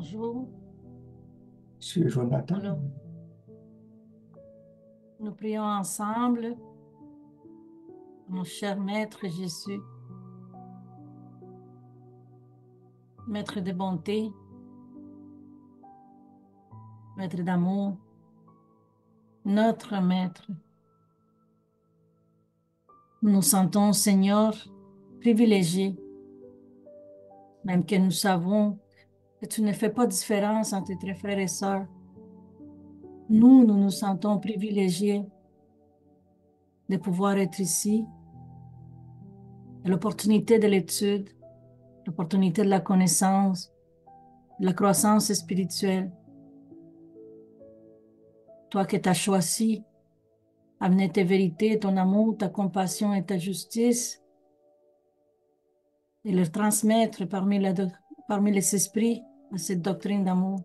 bonjour. Jonathan. Nous, nous prions ensemble, mon cher Maître Jésus, Maître de bonté, Maître d'amour, notre Maître. Nous nous sentons, Seigneur, privilégiés, même que nous savons et tu ne fais pas différence entre tes frères et sœurs. Nous, nous nous sentons privilégiés de pouvoir être ici, l'opportunité de l'étude, l'opportunité de la connaissance, de la croissance spirituelle. Toi qui t'as choisi, amener tes vérités, ton amour, ta compassion et ta justice, et les transmettre parmi les esprits à cette doctrine d'amour.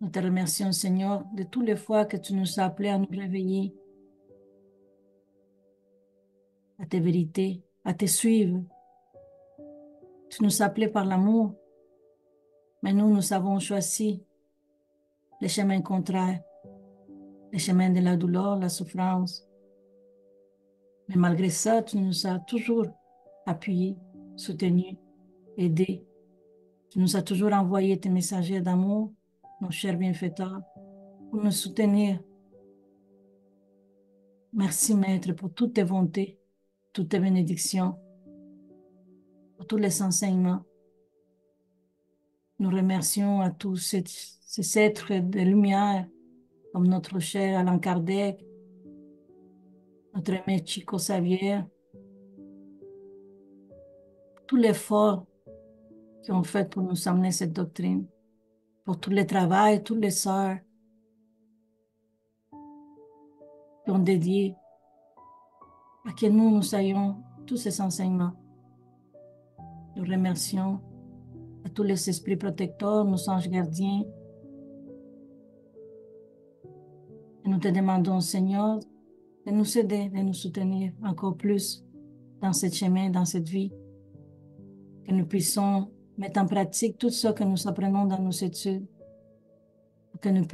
Nous te remercions, Seigneur, de toutes les fois que tu nous as appelés à nous réveiller, à tes vérités, à te suivre. Tu nous as appelés par l'amour, mais nous, nous avons choisi les chemins contraires, les chemins de la douleur, la souffrance. Mais malgré ça, tu nous as toujours appuyés, soutenus aidé. Tu nous as toujours envoyé tes messagers d'amour, nos chers bienfaiteurs, pour nous soutenir. Merci, Maître, pour toutes tes bontés, toutes tes bénédictions, pour tous les enseignements. Nous remercions à tous ces, êtres de lumière, comme notre cher Alain Kardec, notre maître Chico Xavier, les forts qui ont fait pour nous amener cette doctrine, pour tous les travaux, toutes les sœurs qui ont dédié à que nous, nous ayons tous ces enseignements. Nous remercions à tous les esprits protecteurs, nos anges gardiens. Et nous te demandons, Seigneur, de nous aider, de nous soutenir encore plus dans ce chemin, dans cette vie, que nous puissions mettre en pratique tout ce que nous apprenons dans nos études, que nous,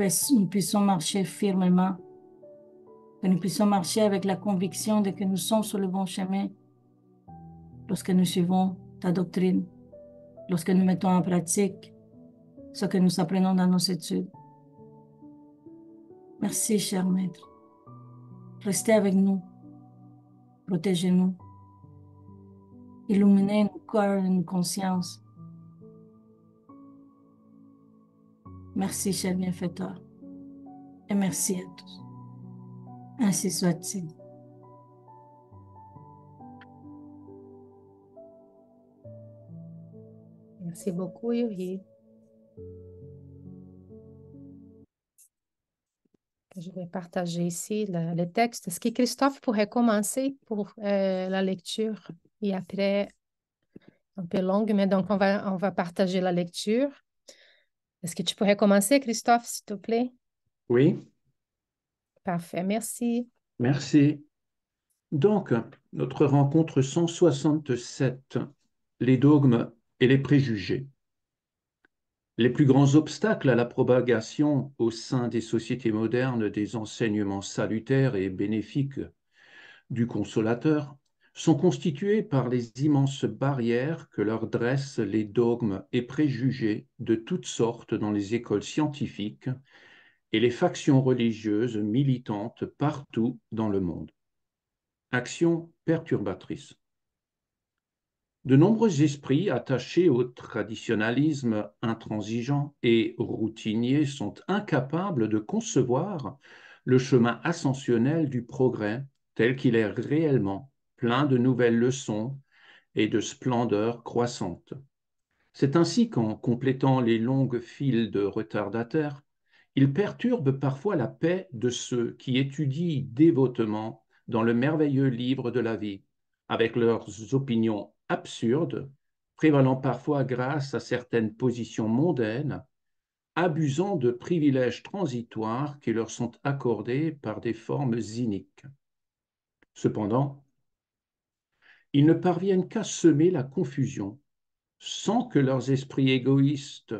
puissions marcher firmement, que nous puissions marcher avec la conviction de que nous sommes sur le bon chemin lorsque nous suivons ta doctrine, lorsque nous mettons en pratique ce que nous apprenons dans nos études. Merci, cher Maître. Restez avec nous. Protégez-nous. Illuminez nos cœurs et nos consciences Merci, cher bienfaiteur. Et merci à tous. Ainsi soit-il. Merci beaucoup, Yuri. Je vais partager ici le, texte. Est-ce que Christophe pourrait commencer pour euh, la lecture et après, un peu longue, mais donc on va, on va partager la lecture. Est-ce que tu pourrais commencer, Christophe, s'il te plaît? Oui. Parfait, merci. Merci. Donc, notre rencontre 167, les dogmes et les préjugés. Les plus grands obstacles à la propagation au sein des sociétés modernes des enseignements salutaires et bénéfiques du consolateur sont constituées par les immenses barrières que leur dressent les dogmes et préjugés de toutes sortes dans les écoles scientifiques et les factions religieuses militantes partout dans le monde. Action perturbatrice. De nombreux esprits attachés au traditionalisme intransigeant et routinier sont incapables de concevoir le chemin ascensionnel du progrès tel qu'il est réellement plein de nouvelles leçons et de splendeurs croissantes. C'est ainsi qu'en complétant les longues files de retardataires, ils perturbent parfois la paix de ceux qui étudient dévotement dans le merveilleux livre de la vie, avec leurs opinions absurdes, prévalant parfois grâce à certaines positions mondaines, abusant de privilèges transitoires qui leur sont accordés par des formes iniques. Cependant, ils ne parviennent qu'à semer la confusion sans que leurs esprits égoïstes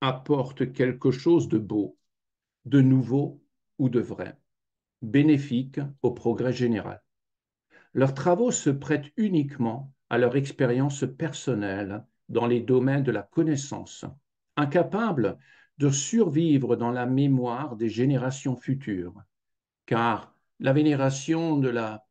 apportent quelque chose de beau, de nouveau ou de vrai, bénéfique au progrès général. Leurs travaux se prêtent uniquement à leur expérience personnelle dans les domaines de la connaissance, incapables de survivre dans la mémoire des générations futures, car la vénération de la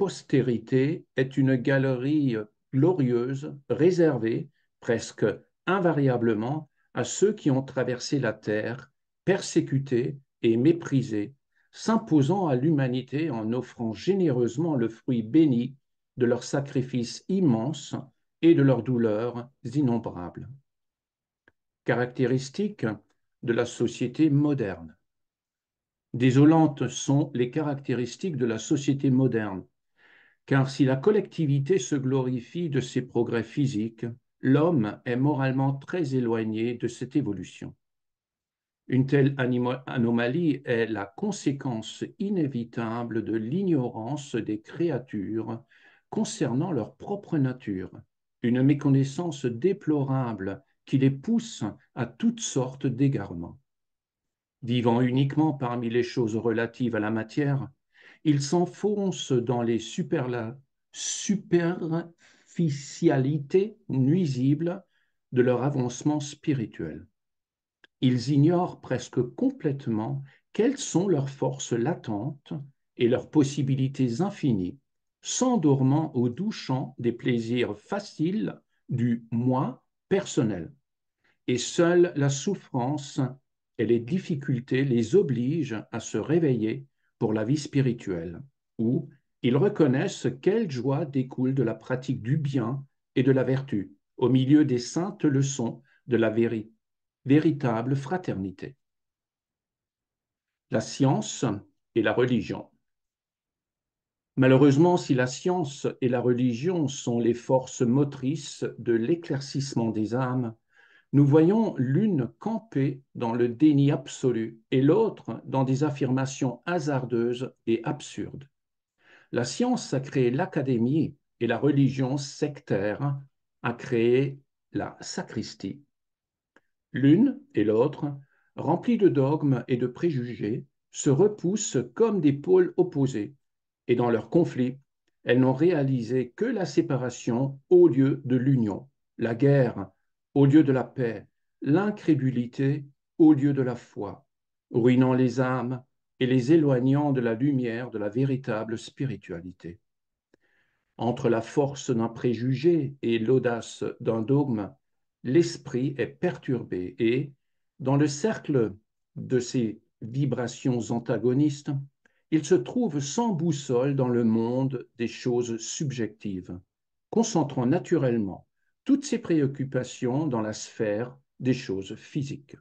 postérité est une galerie glorieuse réservée presque invariablement à ceux qui ont traversé la terre, persécutés et méprisés, s'imposant à l'humanité en offrant généreusement le fruit béni de leurs sacrifices immenses et de leurs douleurs innombrables. Caractéristiques de la société moderne. Désolantes sont les caractéristiques de la société moderne, car si la collectivité se glorifie de ses progrès physiques, l'homme est moralement très éloigné de cette évolution. Une telle anomalie est la conséquence inévitable de l'ignorance des créatures concernant leur propre nature, une méconnaissance déplorable qui les pousse à toutes sortes d'égarements. Vivant uniquement parmi les choses relatives à la matière, ils s'enfoncent dans les superficialités nuisibles de leur avancement spirituel. Ils ignorent presque complètement quelles sont leurs forces latentes et leurs possibilités infinies, s'endormant au doux chant des plaisirs faciles du moi personnel. Et seule la souffrance et les difficultés les obligent à se réveiller pour la vie spirituelle, où ils reconnaissent quelle joie découle de la pratique du bien et de la vertu, au milieu des saintes leçons de la vérité, véritable fraternité. La science et la religion. Malheureusement, si la science et la religion sont les forces motrices de l'éclaircissement des âmes, nous voyons l'une camper dans le déni absolu et l'autre dans des affirmations hasardeuses et absurdes. La science a créé l'académie et la religion sectaire a créé la sacristie. L'une et l'autre, remplies de dogmes et de préjugés, se repoussent comme des pôles opposés, et dans leur conflit, elles n'ont réalisé que la séparation au lieu de l'union, la guerre au lieu de la paix, l'incrédulité au lieu de la foi, ruinant les âmes et les éloignant de la lumière de la véritable spiritualité. Entre la force d'un préjugé et l'audace d'un dogme, l'esprit est perturbé et, dans le cercle de ces vibrations antagonistes, il se trouve sans boussole dans le monde des choses subjectives, concentrant naturellement toutes ces préoccupations dans la sphère des choses physiques.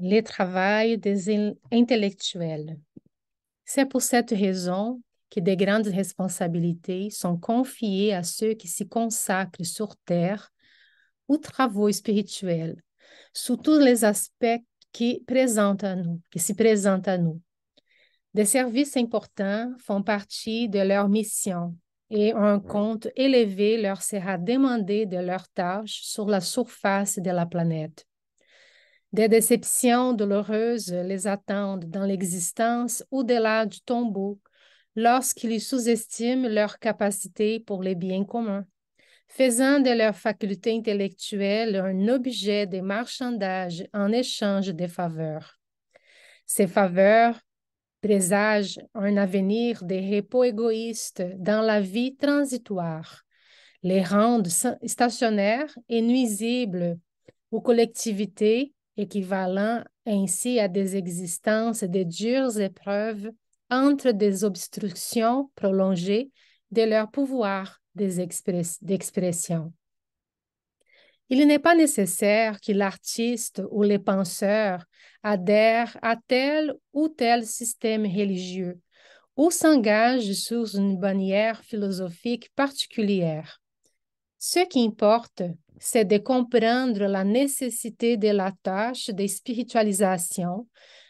Le travail des intellectuels. C'est pour cette raison que de grandes responsabilités sont confiées à ceux qui se consacrent sur terre aux travaux spirituels, sous tous les aspects qui, présentent à nous, qui se présentent à nous. Des services importants font partie de leur mission et un compte élevé leur sera demandé de leur tâche sur la surface de la planète. Des déceptions douloureuses les attendent dans l'existence au-delà du tombeau lorsqu'ils sous-estiment leur capacité pour les biens communs, faisant de leur faculté intellectuelle un objet de marchandage en échange des faveurs. Ces faveurs présage un avenir de repos égoïstes dans la vie transitoire, les rendent stationnaires et nuisibles aux collectivités, équivalent ainsi à des existences de dures épreuves entre des obstructions prolongées de leur pouvoir d'expression. Il n'est pas nécessaire que l'artiste ou les penseurs adhèrent à tel ou tel système religieux ou s'engagent sous une bannière philosophique particulière. Ce qui importe, c'est de comprendre la nécessité de la tâche de spiritualisation,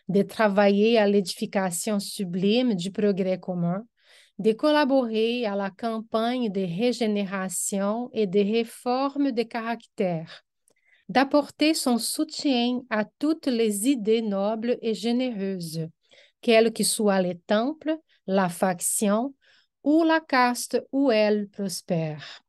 de travailler à l'édification sublime du progrès commun, de collaborer à la campagne de régénération et de réforme des caractères, d'apporter son soutien à toutes les idées nobles et généreuses, quels que soient les temples, la faction ou la caste où elle prospère.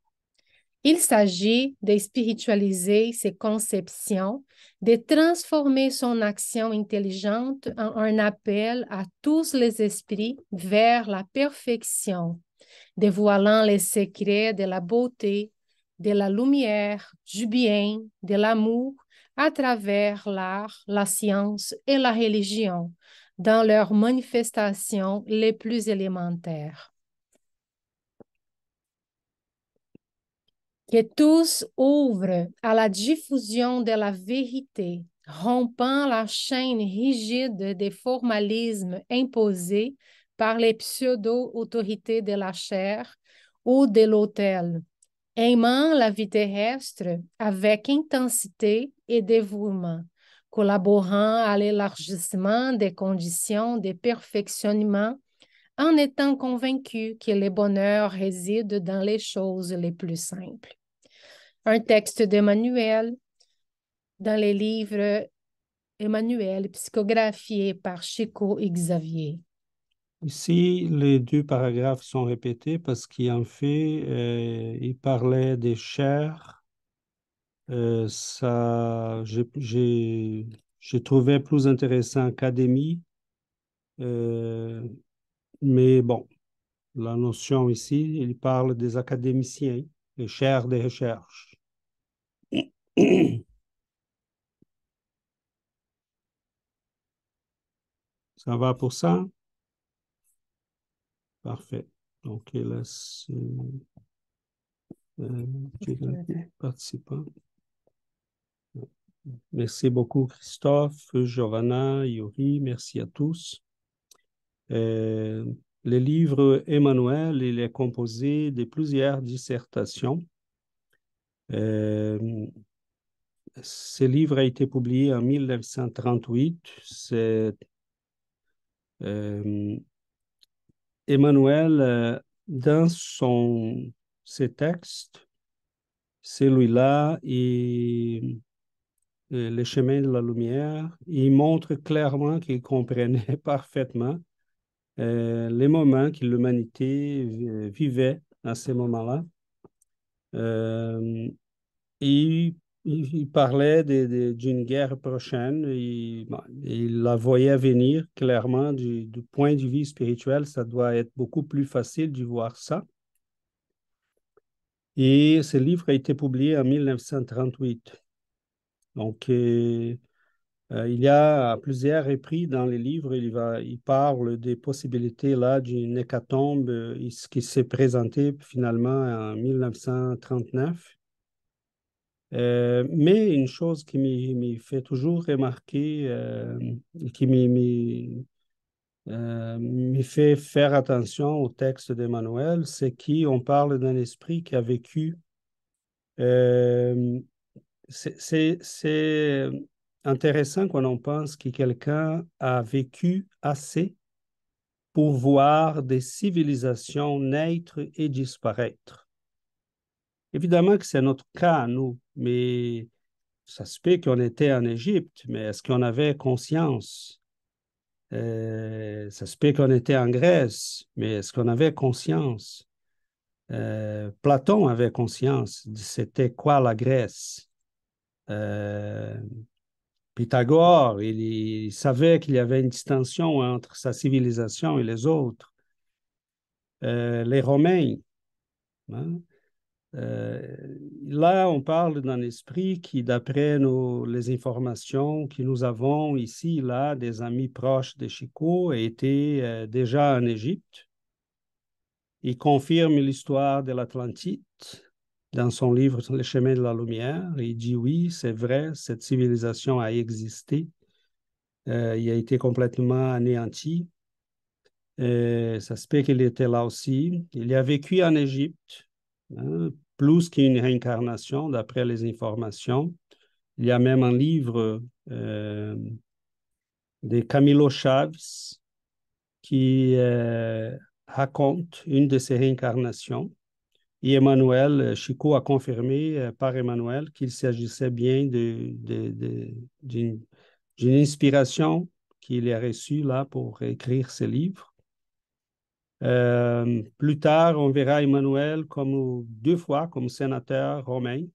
Il s'agit de spiritualiser ses conceptions, de transformer son action intelligente en un appel à tous les esprits vers la perfection, dévoilant les secrets de la beauté, de la lumière, du bien, de l'amour à travers l'art, la science et la religion dans leurs manifestations les plus élémentaires. Que tous ouvrent à la diffusion de la vérité, rompant la chaîne rigide des formalismes imposés par les pseudo-autorités de la chair ou de l'autel, aimant la vie terrestre avec intensité et dévouement, collaborant à l'élargissement des conditions de perfectionnement en étant convaincu que le bonheur réside dans les choses les plus simples. Un texte d'Emmanuel dans les livres Emmanuel psychographié par Chico et Xavier. Ici, les deux paragraphes sont répétés parce qu'en fait, euh, il parlait des chairs. Euh, ça, j'ai trouvé plus intéressant Académie. Euh, mais bon, la notion ici, il parle des académiciens, les chairs des recherches. Ça va pour ça? Parfait. Donc, il laisse euh, euh Merci beaucoup, Christophe, Giovanna, Yuri. Merci à tous. Euh, le livre Emmanuel il est composé de plusieurs dissertations. Euh, ce livre a été publié en 1938. Euh, Emmanuel, dans son, ses textes, celui-là et, le chemin de la lumière, il montre clairement qu'il comprenait parfaitement euh, les moments que l'humanité euh, vivait à ces moments-là. Euh, il, parlait d'une guerre prochaine. Il, la voyait venir clairement du, point de vue spirituel. Ça doit être beaucoup plus facile de voir ça. Et ce livre a été publié en 1938. Donc, euh, il y a plusieurs reprises dans les livres, il, va, il parle des possibilités là d'une hécatombe euh, ce qui s'est présentée finalement en 1939. Euh, mais une chose qui me fait toujours remarquer, qui me fait faire attention au texte d'Emmanuel, c'est qu'on parle d'un esprit qui a vécu. c'est intéressant quand on pense que quelqu'un a vécu assez pour voir des civilisations naître et disparaître. Évidemment que c'est notre cas, nous, mais ça se peut qu'on était en Égypte, mais est-ce qu'on avait conscience? Euh, ça se peut qu'on était en Grèce, mais est-ce qu'on avait conscience? Euh, Platon avait conscience de c'était quoi la Grèce. Euh, Pythagore, il, savait qu'il y avait une distinction entre sa civilisation et les autres. Euh, les Romains. Hein? Euh, là, on parle d'un esprit qui, d'après les informations que nous avons ici, là, des amis proches de Chico, était euh, déjà en Égypte. Il confirme l'histoire de l'Atlantide dans son livre Le chemin de la lumière. Il dit oui, c'est vrai, cette civilisation a existé. Euh, il a été complètement anéanti. Euh, ça se peut qu'il était là aussi. Il a vécu en Égypte, hein, plus qu'une réincarnation, d'après les informations. Il y a même un livre euh, de Camilo Chaves qui raconte une de ses réincarnations. Et Emmanuel, euh, Chico a confirmé euh, par Emmanuel qu'il s'agissait bien d'une inspiration qu'il a reçue là pour écrire ce livre. Euh, plus tard, on verra Emmanuel comme deux fois comme sénateur romain.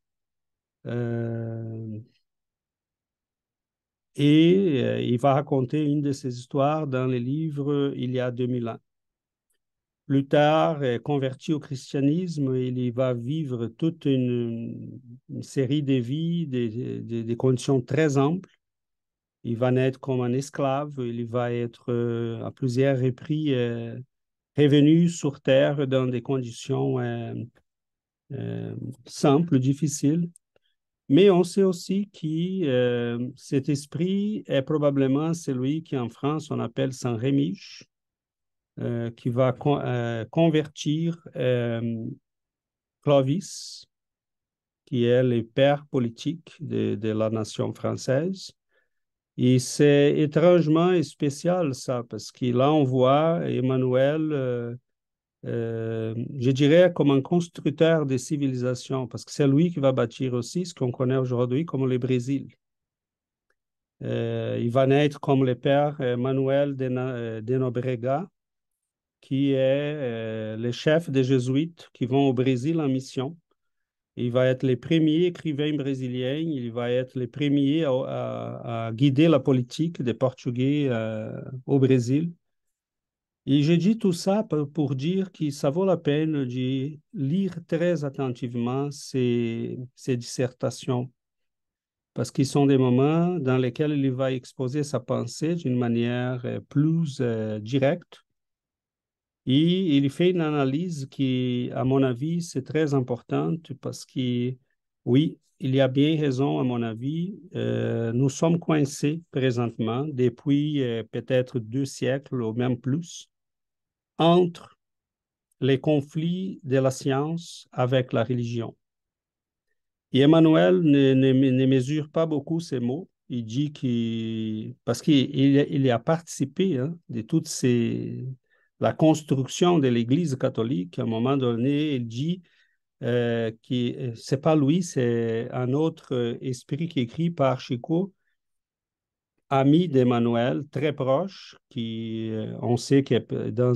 et il va raconter une de ses histoires dans les livres Il y a 2000 ans. Plus est converti au christianisme, il va vivre toute une, série de vies, des, conditions très amples. Il va naître comme un esclave, il va être euh, à plusieurs reprises euh, revenu sur Terre dans des conditions euh, simples, difficiles. Mais on sait aussi que cet esprit est probablement celui qui en France on appelle Saint Rémiche euh, qui va euh, convertir euh, Clovis, qui est le père politique de, la nation française. Et c'est étrangement spécial ça, parce on voit Emmanuel, je dirais, comme un constructeur de civilisation, parce que c'est lui qui va bâtir aussi ce qu'on connaît aujourd'hui comme le Brésil. il va naître comme le père Emmanuel de, de Nobrega, qui est euh, le chef des jésuites qui vont au Brésil en mission. Il va être le premier écrivain brésilien, il va être le premier à, guider la politique des Portugais euh, au Brésil. Et je dit tout ça pour, dire que ça vaut la peine de lire très attentivement ces, dissertations, parce qu'ils sont des moments dans lesquels il va exposer sa pensée d'une manière euh, plus directe et il fait une analyse qui, à mon avis, c'est très importante parce que, oui, il y a bien raison, à mon avis. Eh, nous sommes coincés présentement depuis eh, peut-être deux siècles ou même plus entre les conflits de la science avec la religion. Et Emmanuel ne, mesure pas beaucoup ces mots. Il dit que, parce qu'il il, a participé hein, de toutes ces, la construction de l'Église catholique, à un moment donné, il dit euh, que ce n'est pas lui, c'est un autre euh, esprit qui écrit par Chico, ami d'Emmanuel, très proche, qui euh, on sait qu'il dans,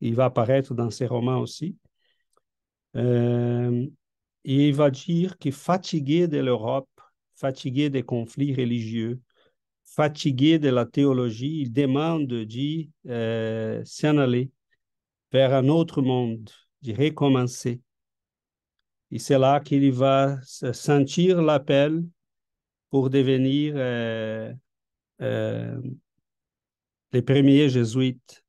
il va apparaître dans ses romans aussi. et il va dire qu'il fatigué de l'Europe, fatigué des conflits religieux, fatigué de la théologie, il demande de euh, s'en aller vers un autre monde, de recommencer. Et c'est là qu'il va sentir l'appel pour devenir euh, euh, les premiers jésuites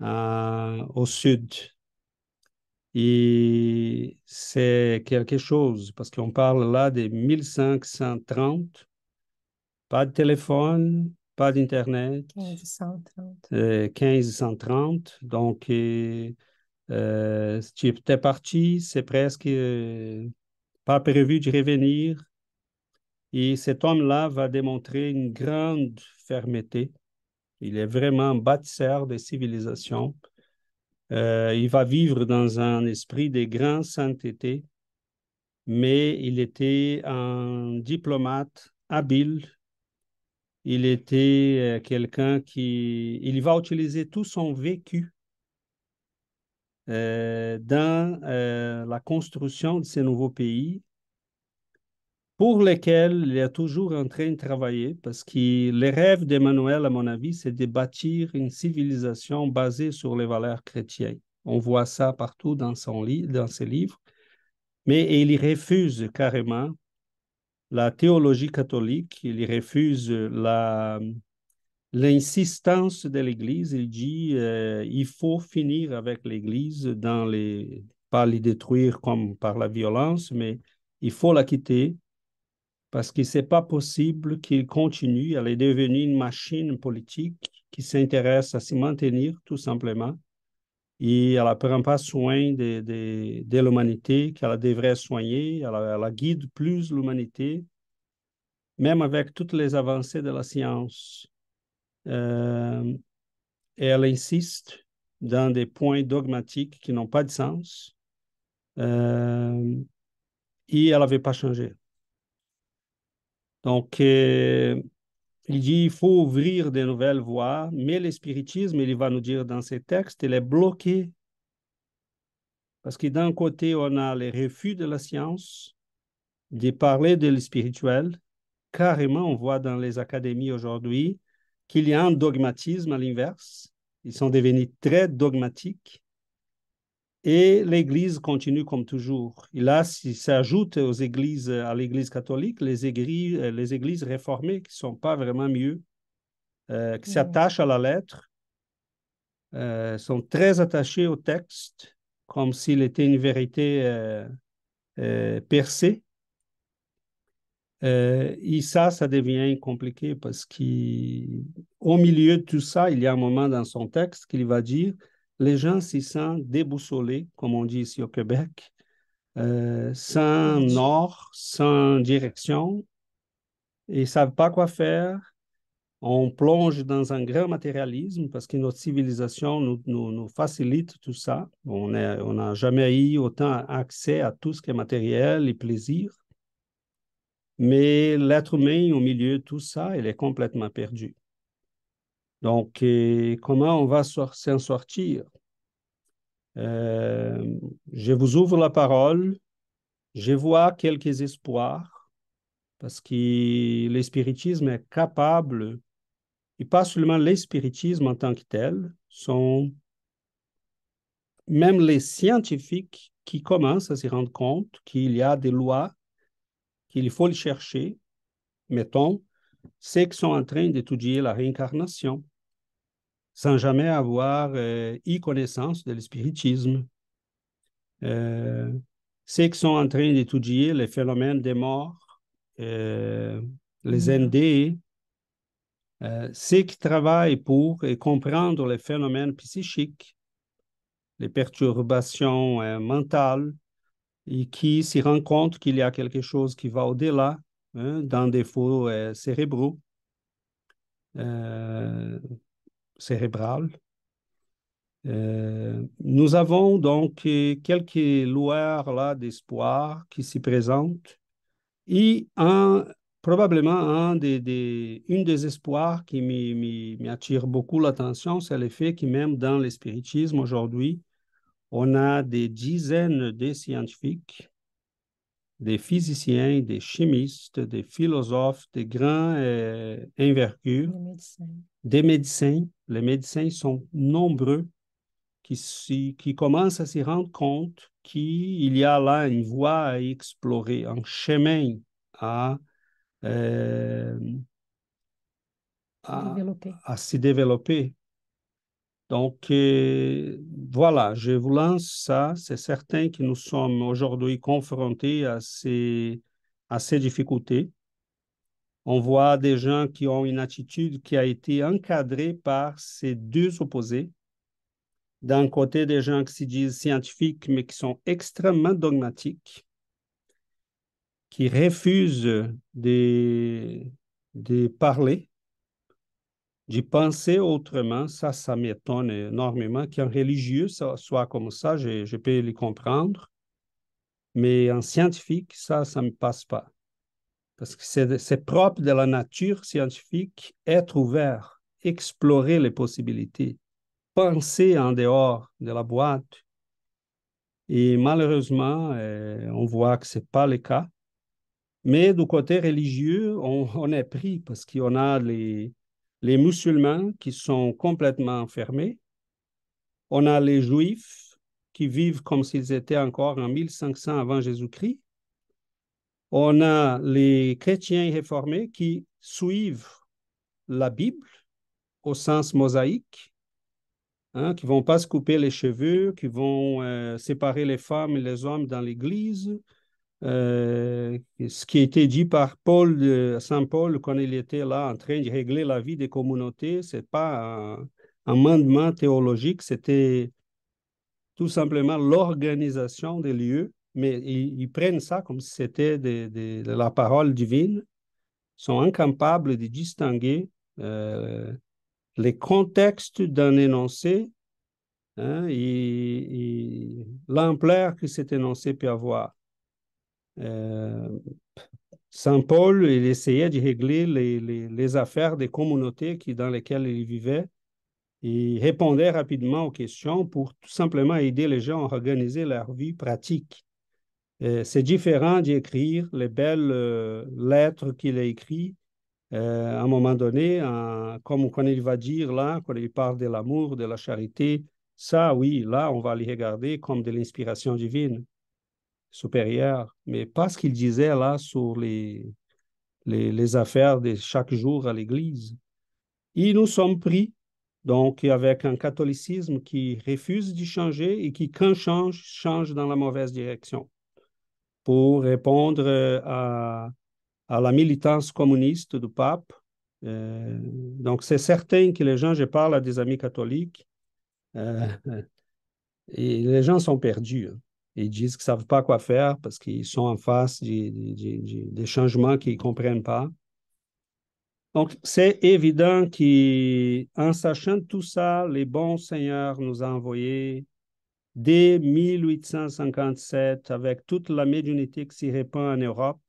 au sud. Et c'est quelque chose, parce qu'on parle là des 1530 pas de téléphone, pas d'Internet. 1530. 1530. Euh, Donc, euh, tu es parti, c'est presque euh, pas prévu de revenir. Et cet homme-là va démontrer une grande fermeté. Il est vraiment bâtisseur des civilisations. il va vivre dans un esprit de grande sainteté, mais il était un diplomate habile il était euh, quelqu'un qui il va utiliser tout son vécu euh, dans euh, la construction de ces nouveaux pays pour lesquels il est toujours en train de travailler parce que le rêve d'Emmanuel, à mon avis, c'est de bâtir une civilisation basée sur les valeurs chrétiennes. On voit ça partout dans, son dans ses livres, mais il refuse carrément la théologie catholique, il refuse l'insistance de l'Église. Il dit euh, il faut finir avec l'Église, pas les détruire comme par la violence, mais il faut la quitter parce que ce n'est pas possible qu'il continue à devenir une machine politique qui s'intéresse à se maintenir tout simplement et elle ne prend pas soin de, de, de l'humanité qu'elle devrait soigner, elle, guide plus l'humanité, même avec toutes les avancées de la science. Euh, et elle insiste dans des points dogmatiques qui n'ont pas de sens euh, et elle veut pas changer. Donc, euh, il dit faut ouvrir de nouvelles voies, mais le spiritisme, il va nous dire dans ses textes, il est bloqué. Parce que d'un côté, on a les refus de la science, de parler de l'espirituel. Carrément, on voit dans les académies aujourd'hui qu'il y a un dogmatisme à l'inverse. Ils sont devenus très dogmatiques. Et l'Église continue comme toujours. Et là, si s'ajoute aux églises, à l'Église catholique, les églises, les églises réformées qui ne sont pas vraiment mieux, euh, qui s'attachent à la lettre, euh, sont très attachées au texte, comme s'il était une vérité euh, percée. et ça, ça devient compliqué parce qu'au milieu de tout ça, il y a un moment dans son texte qu'il va dire les gens s'y sentent déboussolés, comme on dit ici au Québec, euh, sans nord, sans direction. Ils ne savent pas quoi faire. On plonge dans un grand matérialisme parce que notre civilisation nous, nous facilite tout ça. On n'a jamais eu autant accès à tout ce qui est matériel et plaisir. Mais l'être humain, au milieu de tout ça, il est complètement perdu. Donc, comment on va s'en sortir? Euh, je vous ouvre la parole. Je vois quelques espoirs parce que l'espiritisme est capable, et pas seulement l'espiritisme en tant que tel, sont même les scientifiques qui commencent à se rendre compte qu'il y a des lois, qu'il faut les chercher. Mettons, ceux qui sont en train d'étudier la réincarnation, sans jamais avoir euh, eu connaissance de l'espiritisme. Euh, ceux qui sont en train d'étudier les phénomènes des morts, euh, les mm-hmm. ND, ceux qui travaillent pour comprendre les phénomènes psychiques, les perturbations mentales, et qui s'y rend compte qu'il y a quelque chose qui va au-delà hein, dans des faux cérébraux cérébrale. Euh, nous avons donc euh, quelques lueurs là d'espoir qui s'y présentent et un, probablement un des, une des espoirs qui m'attire beaucoup l'attention, c'est le fait que même dans l'espiritisme aujourd'hui, on a des dizaines de scientifiques des physiciens, des chimistes, des philosophes, des grands euh, des médecins. Les médecins sont nombreux qui, qui commencent à s'y rendre compte qu'il y a là une voie à explorer, un chemin à, à, euh, à développer. Donc, euh, voilà, je vous lance ça. C'est certain que nous sommes aujourd'hui confrontés à ces, à ces difficultés. On voit des gens qui ont une attitude qui a été encadrée par ces deux opposés. D'un côté, des gens qui se disent scientifiques, mais qui sont extrêmement dogmatiques, qui refusent de, de parler de penser autrement, ça, ça m'étonne énormément qu'un religieux soit comme ça, je, peux le comprendre. Mais un scientifique, ça, ça ne me passe pas. Parce que c'est propre de la nature scientifique, être ouvert, explorer les possibilités, penser en dehors de la boîte. Et malheureusement, euh, on voit que ce n'est pas le cas. Mais du côté religieux, on, on est pris parce qu'on a les, les musulmans qui sont complètement enfermés. On a les juifs qui vivent comme s'ils étaient encore en 1500 avant Jésus-Christ. On a les chrétiens réformés qui suivent la Bible au sens mosaïque, hein, qui vont pas se couper les cheveux, qui vont euh, séparer les femmes et les hommes dans l'Église, euh, ce qui a été dit par Paul, euh, Saint Paul, quand il était là en train de régler la vie des communautés, ce n'est pas un, amendement théologique, c'était tout simplement l'organisation des lieux, mais ils, prennent ça comme si c'était la parole divine, sont incapables de distinguer euh, les contextes d'un énoncé hein, et, et l'ampleur que cet énoncé peut avoir. Euh, Saint Paul, il essayait de régler les, affaires des communautés qui, dans lesquelles il vivait. Il répondait rapidement aux questions pour tout simplement aider les gens à organiser leur vie pratique. Euh, c'est différent d'écrire les belles euh, lettres qu'il a écrites. à un moment donné, comme quand il va dire là, quand il parle de l'amour, de la charité, ça, oui, là, on va les regarder comme de l'inspiration divine supérieur, mais pas ce qu'il disait là sur les, les, affaires de chaque jour à l'Église. Et nous sommes pris, donc, avec un catholicisme qui refuse d'y changer et qui, quand change, change dans la mauvaise direction pour répondre euh, à, à la militance communiste du pape. Euh, donc, c'est certain que les gens, je parle à des amis catholiques, euh, et les gens sont perdus. Hein. Ils disent qu'ils ne savent pas quoi faire parce qu'ils sont en face des, changements qu'ils ne comprennent pas. Donc, c'est évident qu'en sachant tout ça, les bons seigneurs nous ont envoyé, dès 1857, avec toute la médiumnité qui s'y répand en Europe,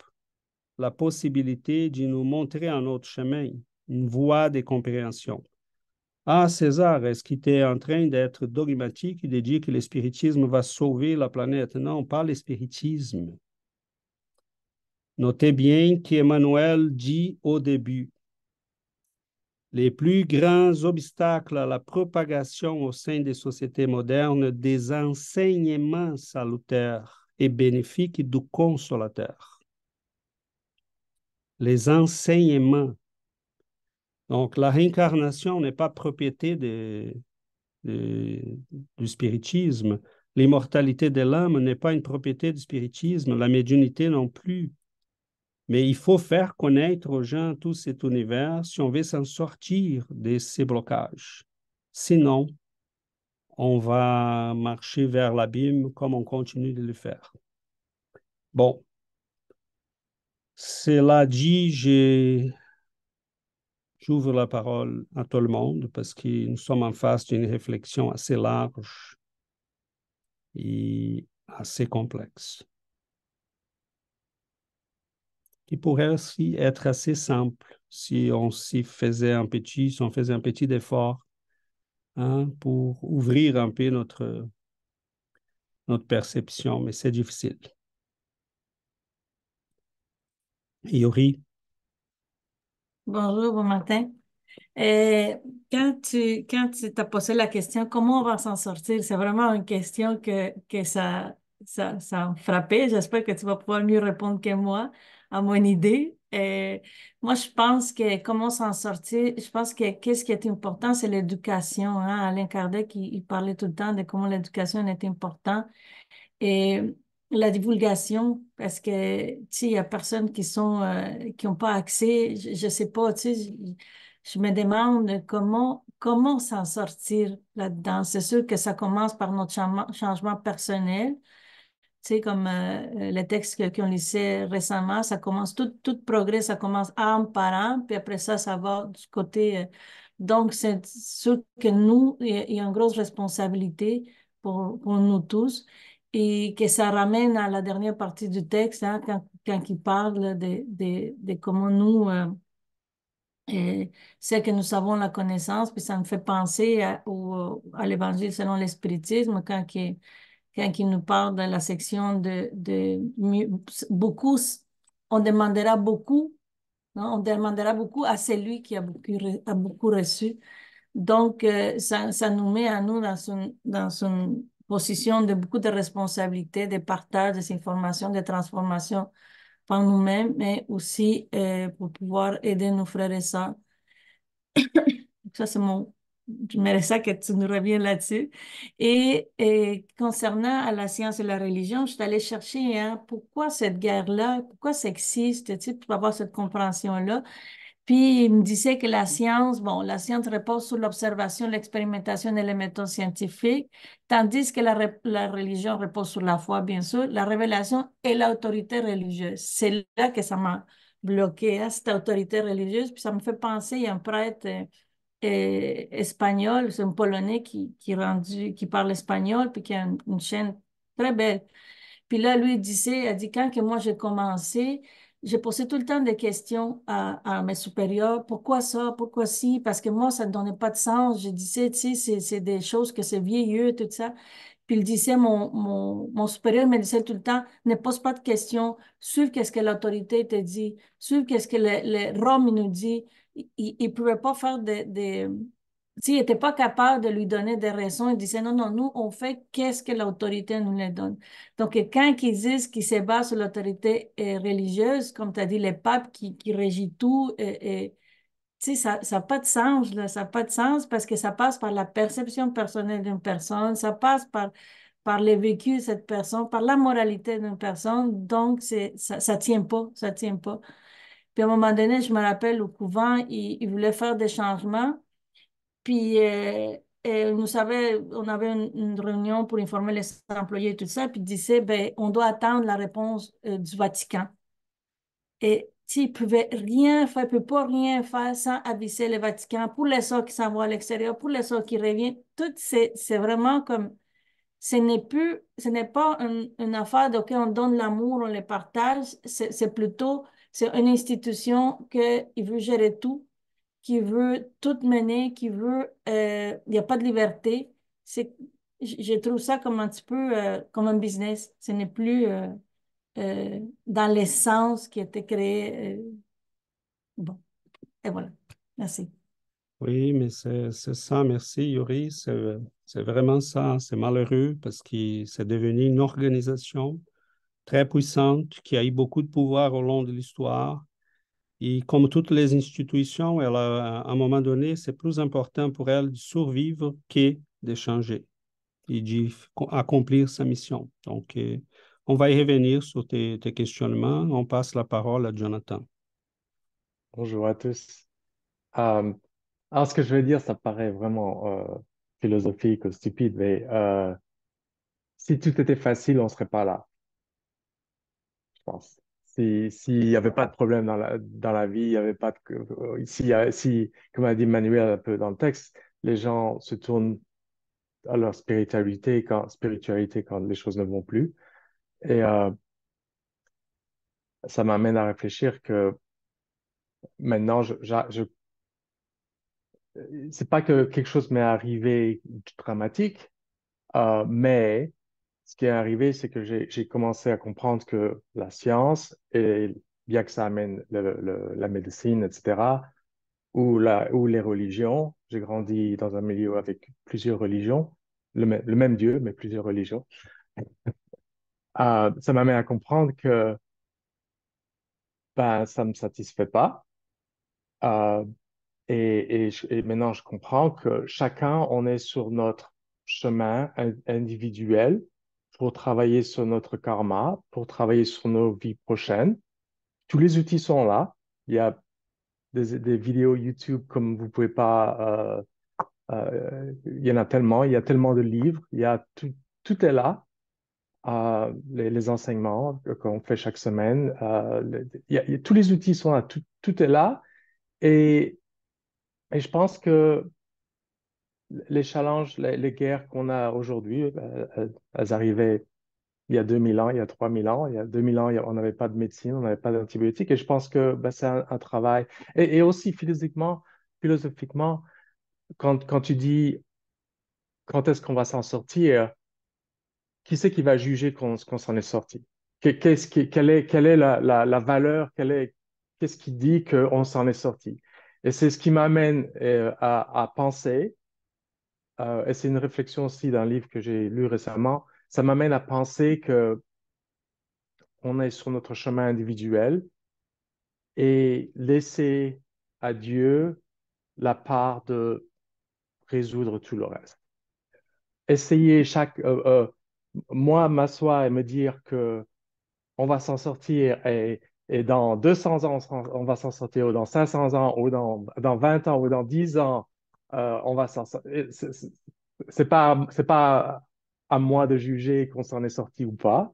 la possibilité de nous montrer un autre chemin, une voie de compréhension. Ah, César, est-ce qu'il était en train d'être dogmatique et de dire que l'espiritisme va sauver la planète Non, pas l'espiritisme. Notez bien qu'Emmanuel dit au début, les plus grands obstacles à la propagation au sein des sociétés modernes des enseignements salutaires et bénéfiques du consolateur. Les enseignements donc, la réincarnation n'est pas propriété du spiritisme. L'immortalité de l'âme n'est pas une propriété du spiritisme, la médiunité non plus. Mais il faut faire connaître aux gens tout cet univers si on veut s'en sortir de ces blocages. Sinon, on va marcher vers l'abîme comme on continue de le faire. Bon, cela dit, j'ai J'ouvre la parole à tout le monde parce que nous sommes en face d'une réflexion assez large et assez complexe, qui pourrait aussi être assez simple si on s'y faisait un petit, si on faisait un petit effort hein, pour ouvrir un peu notre, notre perception, mais c'est difficile. Yuri, Bonjour, bon matin. Euh, quand tu quand tu t'as posé la question comment on va s'en sortir, c'est vraiment une question que, que ça, ça, ça J'espère que tu vas pouvoir mieux répondre que moi à mon idée. Euh, moi, je pense que comment s'en sortir, je pense que qu'est-ce qui est important, c'est l'éducation. Hein. Alain Kardec, il, parlait tout le temps de comment l'éducation est importante la divulgation parce que tu sais il y a personnes qui sont euh, qui n'ont pas accès je, je sais pas tu sais je, me demande comment comment s'en sortir là-dedans c'est sûr que ça commence par notre changement, personnel tu sais comme les euh, le texte qu'on lisait récemment ça commence tout tout progrès ça commence âme par âme puis après ça ça va du côté euh, donc c'est sûr que nous il y, a une grosse responsabilité pour, pour nous tous et que ça ramène à la dernière partie du texte, hein, quand, quand, il parle de, comment nous, euh, euh, c'est que nous avons la connaissance, puis ça me fait penser à, l'évangile selon l'espiritisme, quand, il, quand qui nous parle de la section de, de beaucoup, on demandera beaucoup, non? Hein, on demandera beaucoup à celui qui a beaucoup, a beaucoup reçu. Donc, euh, ça, ça, nous met à nous dans une, dans une position de beaucoup de responsabilités, de partage des informations, de transformation par nous-mêmes, mais aussi euh, pour pouvoir aider nos frères et sœurs. ça, c'est mon... Je ça que tu nous reviennes là-dessus. Et, concernant la science et la religion, je suis allée chercher hein, pourquoi cette guerre-là, pourquoi ça existe, tu sais, pour avoir cette compréhension-là. Puis il me disait que la science, bon, la science repose sur l'observation, l'expérimentation et les méthodes scientifiques, tandis que la, religion repose sur la foi, bien sûr, la révélation et l'autorité religieuse. C'est là que ça m'a bloqué, hein, cette autorité religieuse. Puis ça me fait penser à un prêtre euh, espagnol, c'est un Polonais qui, qui, rendu, qui parle espagnol, puis qui a une, chaîne très belle. Puis là, lui, il disait, a dit, quand que moi j'ai commencé, j'ai posé tout le temps des questions à, mes supérieurs. Pourquoi ça? Pourquoi si? Parce que moi, ça ne donnait pas de sens. Je disais, tu sais, c'est des choses que c'est vieilleux, tout ça. Puis il disait, mon, mon, mon supérieur me disait tout le temps, ne pose pas de questions, suive qu'est-ce que l'autorité te dit, suive qu'est-ce que le, le Rome nous dit. Il ne pouvait pas faire des... De, s'il n'était pas capable de lui donner des raisons, il disait non, non, nous, on fait qu'est-ce que l'autorité nous les donne. Donc, quand ils disent qu'ils se basent sur l'autorité euh, religieuse, comme tu as dit, les papes qui, qui régit tout, et, euh, et euh, ça n'a pas de sens, là, ça a pas de sens parce que ça passe par la perception personnelle d'une personne, ça passe par, par les vécus de cette personne, par la moralité d'une personne, donc ça ne tient pas, ça tient pas. Puis à un moment donné, je me rappelle au couvent, ils il voulaient faire des changements puis euh, euh, nous savait, on avait une, réunion pour informer les employés et tout ça, puis ils disaient, ben, on doit attendre la réponse euh, du Vatican. Et type ne pouvaient rien faire, ils ne pas rien faire sans aviser le Vatican pour les sorts qui s'en vont à l'extérieur, pour les sorts qui reviennent. Tout, c'est, c'est vraiment comme, ce n'est plus, ce n'est pas une, affaire de, on donne l'amour, on le partage, c'est, plutôt, c'est une institution qui veut gérer tout qui veut tout mener, qui veut, euh, il y n'y a pas de liberté. C'est, je trouve ça comme un petit peu euh, comme un business. Ce n'est plus euh, euh dans l'essence qui a été créé. bon, et voilà. Merci. Oui, mais c'est, ça. Merci, Yuri. C'est, vraiment ça. Hein. C'est malheureux parce que c'est devenu une organisation très puissante qui a eu beaucoup de pouvoir au long de l'histoire et comme toutes les institutions, elle à un moment donné, c'est plus important pour elle de survivre que de changer et d'accomplir sa mission. Donc, euh, on va y revenir sur tes, questionnements. On passe la parole à Jonathan. Bonjour à tous. Euh, alors, ce que je vais dire, ça paraît vraiment euh, philosophique ou stupide, mais si tout était facile, on ne serait pas là. Je pense s'il si n'y avait pas de problème dans la, vie, il y avait pas de, euh, si, si, comme a dit Manuel un peu dans le texte, les gens se tournent à leur spiritualité quand, spiritualité quand les choses ne vont plus. Et euh, ça m'amène à réfléchir que maintenant, je, je, c'est pas que quelque chose m'est arrivé dramatique, euh, mais ce qui est arrivé, c'est que j'ai commencé à comprendre que la science, et bien que ça amène la médecine, etc., ou, la, ou les religions, j'ai grandi dans un milieu avec plusieurs religions, le, même Dieu, mais plusieurs religions, euh, ça m'amène à comprendre que ben, ça ne me satisfait pas. Ah, et, maintenant, je comprends que chacun, on est sur notre chemin individuel pour travailler sur notre karma, pour travailler sur nos vies prochaines. Tous les outils sont là. Il y a des, vidéos YouTube comme vous pouvez pas. Euh, euh, il y en a tellement. Il y a tellement de livres. Il y a tout, tout est là. Euh, les, enseignements qu'on fait chaque semaine. tous les outils sont là. Tout, est là. Et, et je pense que les challenges, les, guerres qu'on a aujourd'hui, euh, euh, elles arrivaient il y a 2000 ans, il y a 3000 ans, il y a 2000 ans, on n'avait pas de médecine, on n'avait pas d'antibiotiques. Et je pense que ben, c'est un, travail. Et, aussi philosophiquement, philosophiquement, quand, tu dis quand est-ce qu'on va s'en sortir, qui c'est qui va juger qu'on s'en est sorti Quelle est, la, valeur Qu'est-ce qui dit qu'on s'en est sorti Et c'est ce qui m'amène euh, à, à penser euh, et c'est une réflexion aussi d'un livre que j'ai lu récemment, ça m'amène à penser que on est sur notre chemin individuel et laisser à Dieu la part de résoudre tout le reste. Essayer chaque, euh, euh, moi m'asseoir et me dire que on va s'en sortir et, dans 200 ans on va s'en sortir ou dans 500 ans ou dans, dans 20 ans ou dans 10 ans euh, on va c'est pas c'est pas à moi de juger qu'on s'en est sorti ou pas.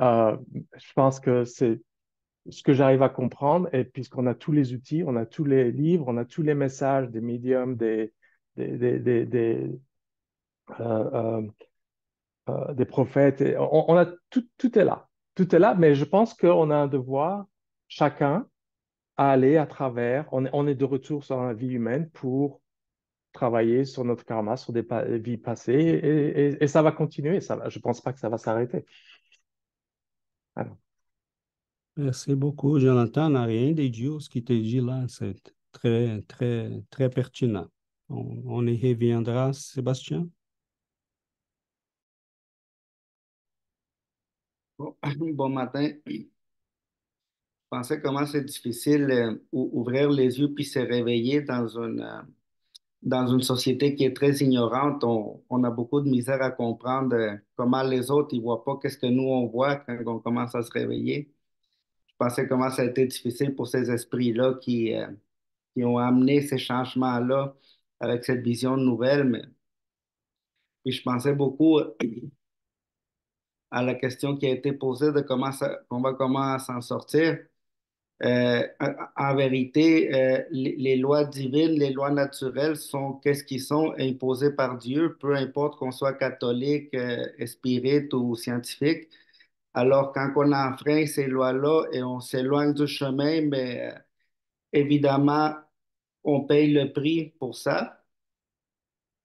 Euh, je pense que c'est ce que j'arrive à comprendre et puisqu'on a tous les outils, on a tous les livres, on a tous les messages des médiums, des des, des, des, euh, prophètes. on, a tout, tout est là. Tout est là, mais je pense qu'on a un devoir, chacun, à aller à travers. On, on est de retour sur la vie humaine pour travailler sur notre karma, sur des vies passées, et, ça va continuer. Ça je ne pense pas que ça va s'arrêter. Merci beaucoup, Jonathan. Rien de ce qui te dit là, c'est très, très, très pertinent. On, y reviendra, Sébastien. Bon, matin. Je comment c'est difficile euh, ouvrir les yeux puis se réveiller dans une, euh, dans une société qui est très ignorante, on, a beaucoup de misère à comprendre euh, comment les autres ne voient pas ce que nous on voit quand on commence à se réveiller. Je pensais comment ça a été difficile pour ces esprits-là qui, euh, qui ont amené ces changements-là avec cette vision nouvelle. Puis je pensais beaucoup euh, à la question qui a été posée de comment on va comment s'en sortir. Euh, en vérité, euh, les, lois divines, les lois naturelles sont qu'est-ce qui sont imposées par Dieu, peu importe qu'on soit catholique, euh, ou scientifique. Alors, quand on enfreint ces lois-là et on s'éloigne du chemin, mais euh, évidemment, on paye le prix pour ça.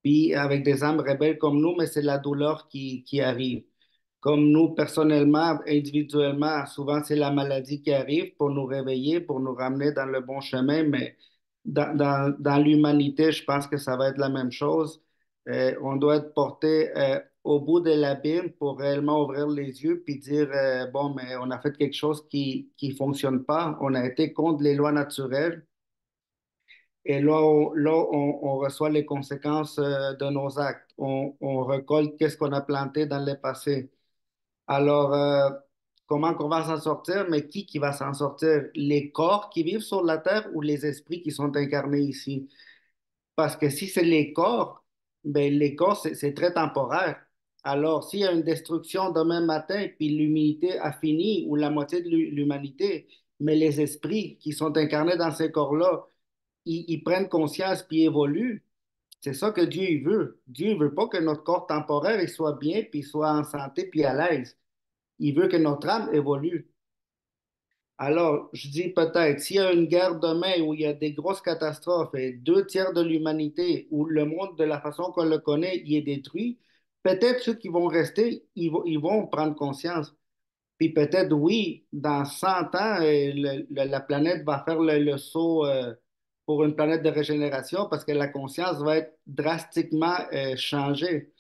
Puis, avec des âmes rebelles comme nous, mais c'est la douleur qui, qui arrive. Comme nous, personnellement, individuellement, souvent c'est la maladie qui arrive pour nous réveiller, pour nous ramener dans le bon chemin, mais dans, l'humanité, je pense que ça va être la même chose. Euh, on doit être porté euh, au bout de l'abîme pour réellement ouvrir les yeux puis dire euh, bon, mais on a fait quelque chose qui ne fonctionne pas. On a été contre les lois naturelles. Et là, on, là, on, reçoit les conséquences de nos actes. On, recolle qu'est-ce qu'on a planté dans le passé. Alors, euh, comment qu'on va s'en sortir, mais qui qui va s'en sortir? Les corps qui vivent sur la terre ou les esprits qui sont incarnés ici? Parce que si c'est les corps, ben les corps, c'est très temporaire. Alors, s'il y a une destruction demain matin, puis l'humanité a fini, ou la moitié de l'humanité, mais les esprits qui sont incarnés dans ces corps-là, ils, ils, prennent conscience puis évoluent. C'est ça que Dieu veut. Dieu ne veut pas que notre corps temporaire soit bien, puis soit en santé, puis à l'aise. Il veut que notre âme évolue. Alors, je dis peut-être, s'il y a une guerre demain où il y a des grosses catastrophes et deux tiers de l'humanité, ou le monde de la façon qu'on le connaît, il est détruit, peut-être ceux qui vont rester, ils, vont prendre conscience. Puis peut-être, oui, dans 100 ans, euh, la planète va faire le, saut euh, pour une planète de régénération parce que la conscience va être drastiquement euh, changée.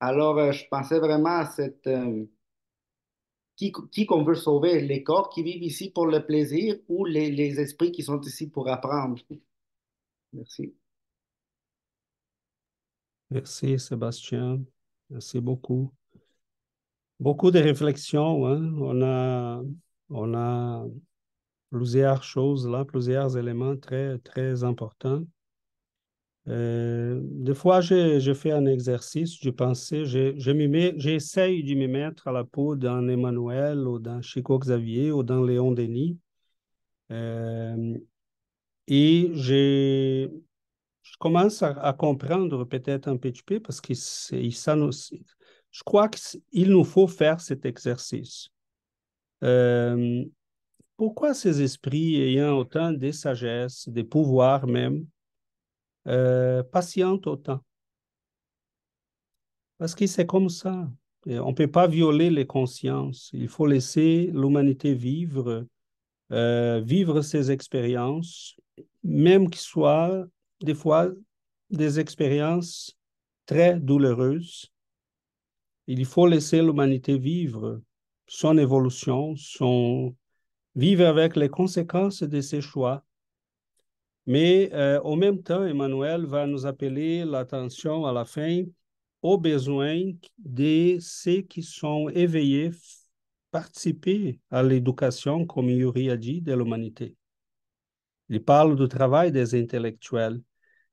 Alors, euh, je pensais vraiment à cette... Euh, qui, qui qu'on veut sauver, les corps qui vivent ici pour le plaisir ou les, les esprits qui sont ici pour apprendre. Merci. Merci, Sébastien. Merci beaucoup. Beaucoup de réflexions. Hein. On a, on a plusieurs choses là, plusieurs éléments très, très importants. Euh, des fois, je, fais un exercice, je pensais, je, je j'essaye de me mettre à la peau d'un Emmanuel ou d'un Chico Xavier ou d'un Léon Denis. Euh, et je, commence à, comprendre peut-être un petit peu parce que ça nous, je crois qu'il nous faut faire cet exercice. Euh, pourquoi ces esprits ayant autant de sagesse, des pouvoirs même, euh, patientent autant Parce que c'est comme ça. on ne peut pas violer les consciences. Il faut laisser l'humanité vivre, euh, vivre ses expériences, même qu'ils soient des fois des expériences très douloureuses. Il faut laisser l'humanité vivre son évolution, son, vivent avec les conséquences de ces choix. Mais euh, au en même temps, Emmanuel va nous appeler l'attention à la fin aux besoins de ceux qui sont éveillés participer à l'éducation, comme Yuri a dit, de l'humanité. Il parle du travail des intellectuels.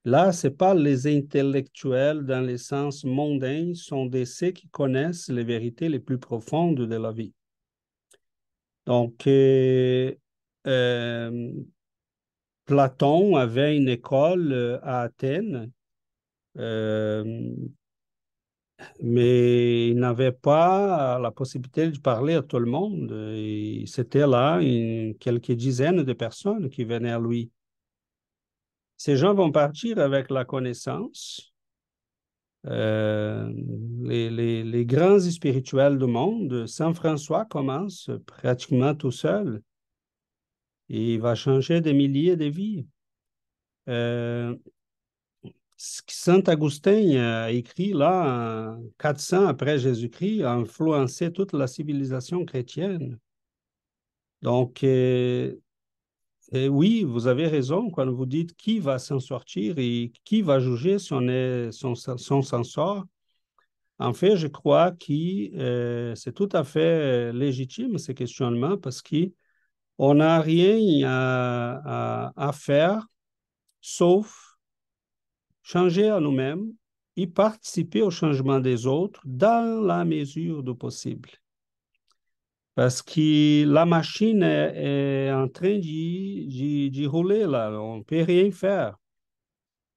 Là, ce n'est pas les intellectuels dans le sens mondain, sont des ceux qui connaissent les vérités les plus profondes de la vie. Donc, euh, euh, Platon avait une école euh, à Athènes, mais il n'avait pas la possibilité de parler à tout le monde. C'était là quelques dizaines de personnes qui venaient à lui. Ces gens vont partir avec la connaissance euh, les, grands spirituels du monde, Saint François commence pratiquement tout seul. Et il va changer des milliers de vies. Euh, Saint Augustin a euh, écrit là, 400 après Jésus-Christ, a influencé toute la civilisation chrétienne. Donc, euh, oui, vous avez raison quand vous dites qui va s'en sortir et qui va juger si son, son, son sort. En fait, je crois que euh, c'est tout à fait euh, légitime ce questionnement parce qu'on n'a rien à, faire sauf changer à nous-mêmes et participer au changement des autres dans la mesure du possible parce que la machine est en train de, rouler là, on ne peut rien faire.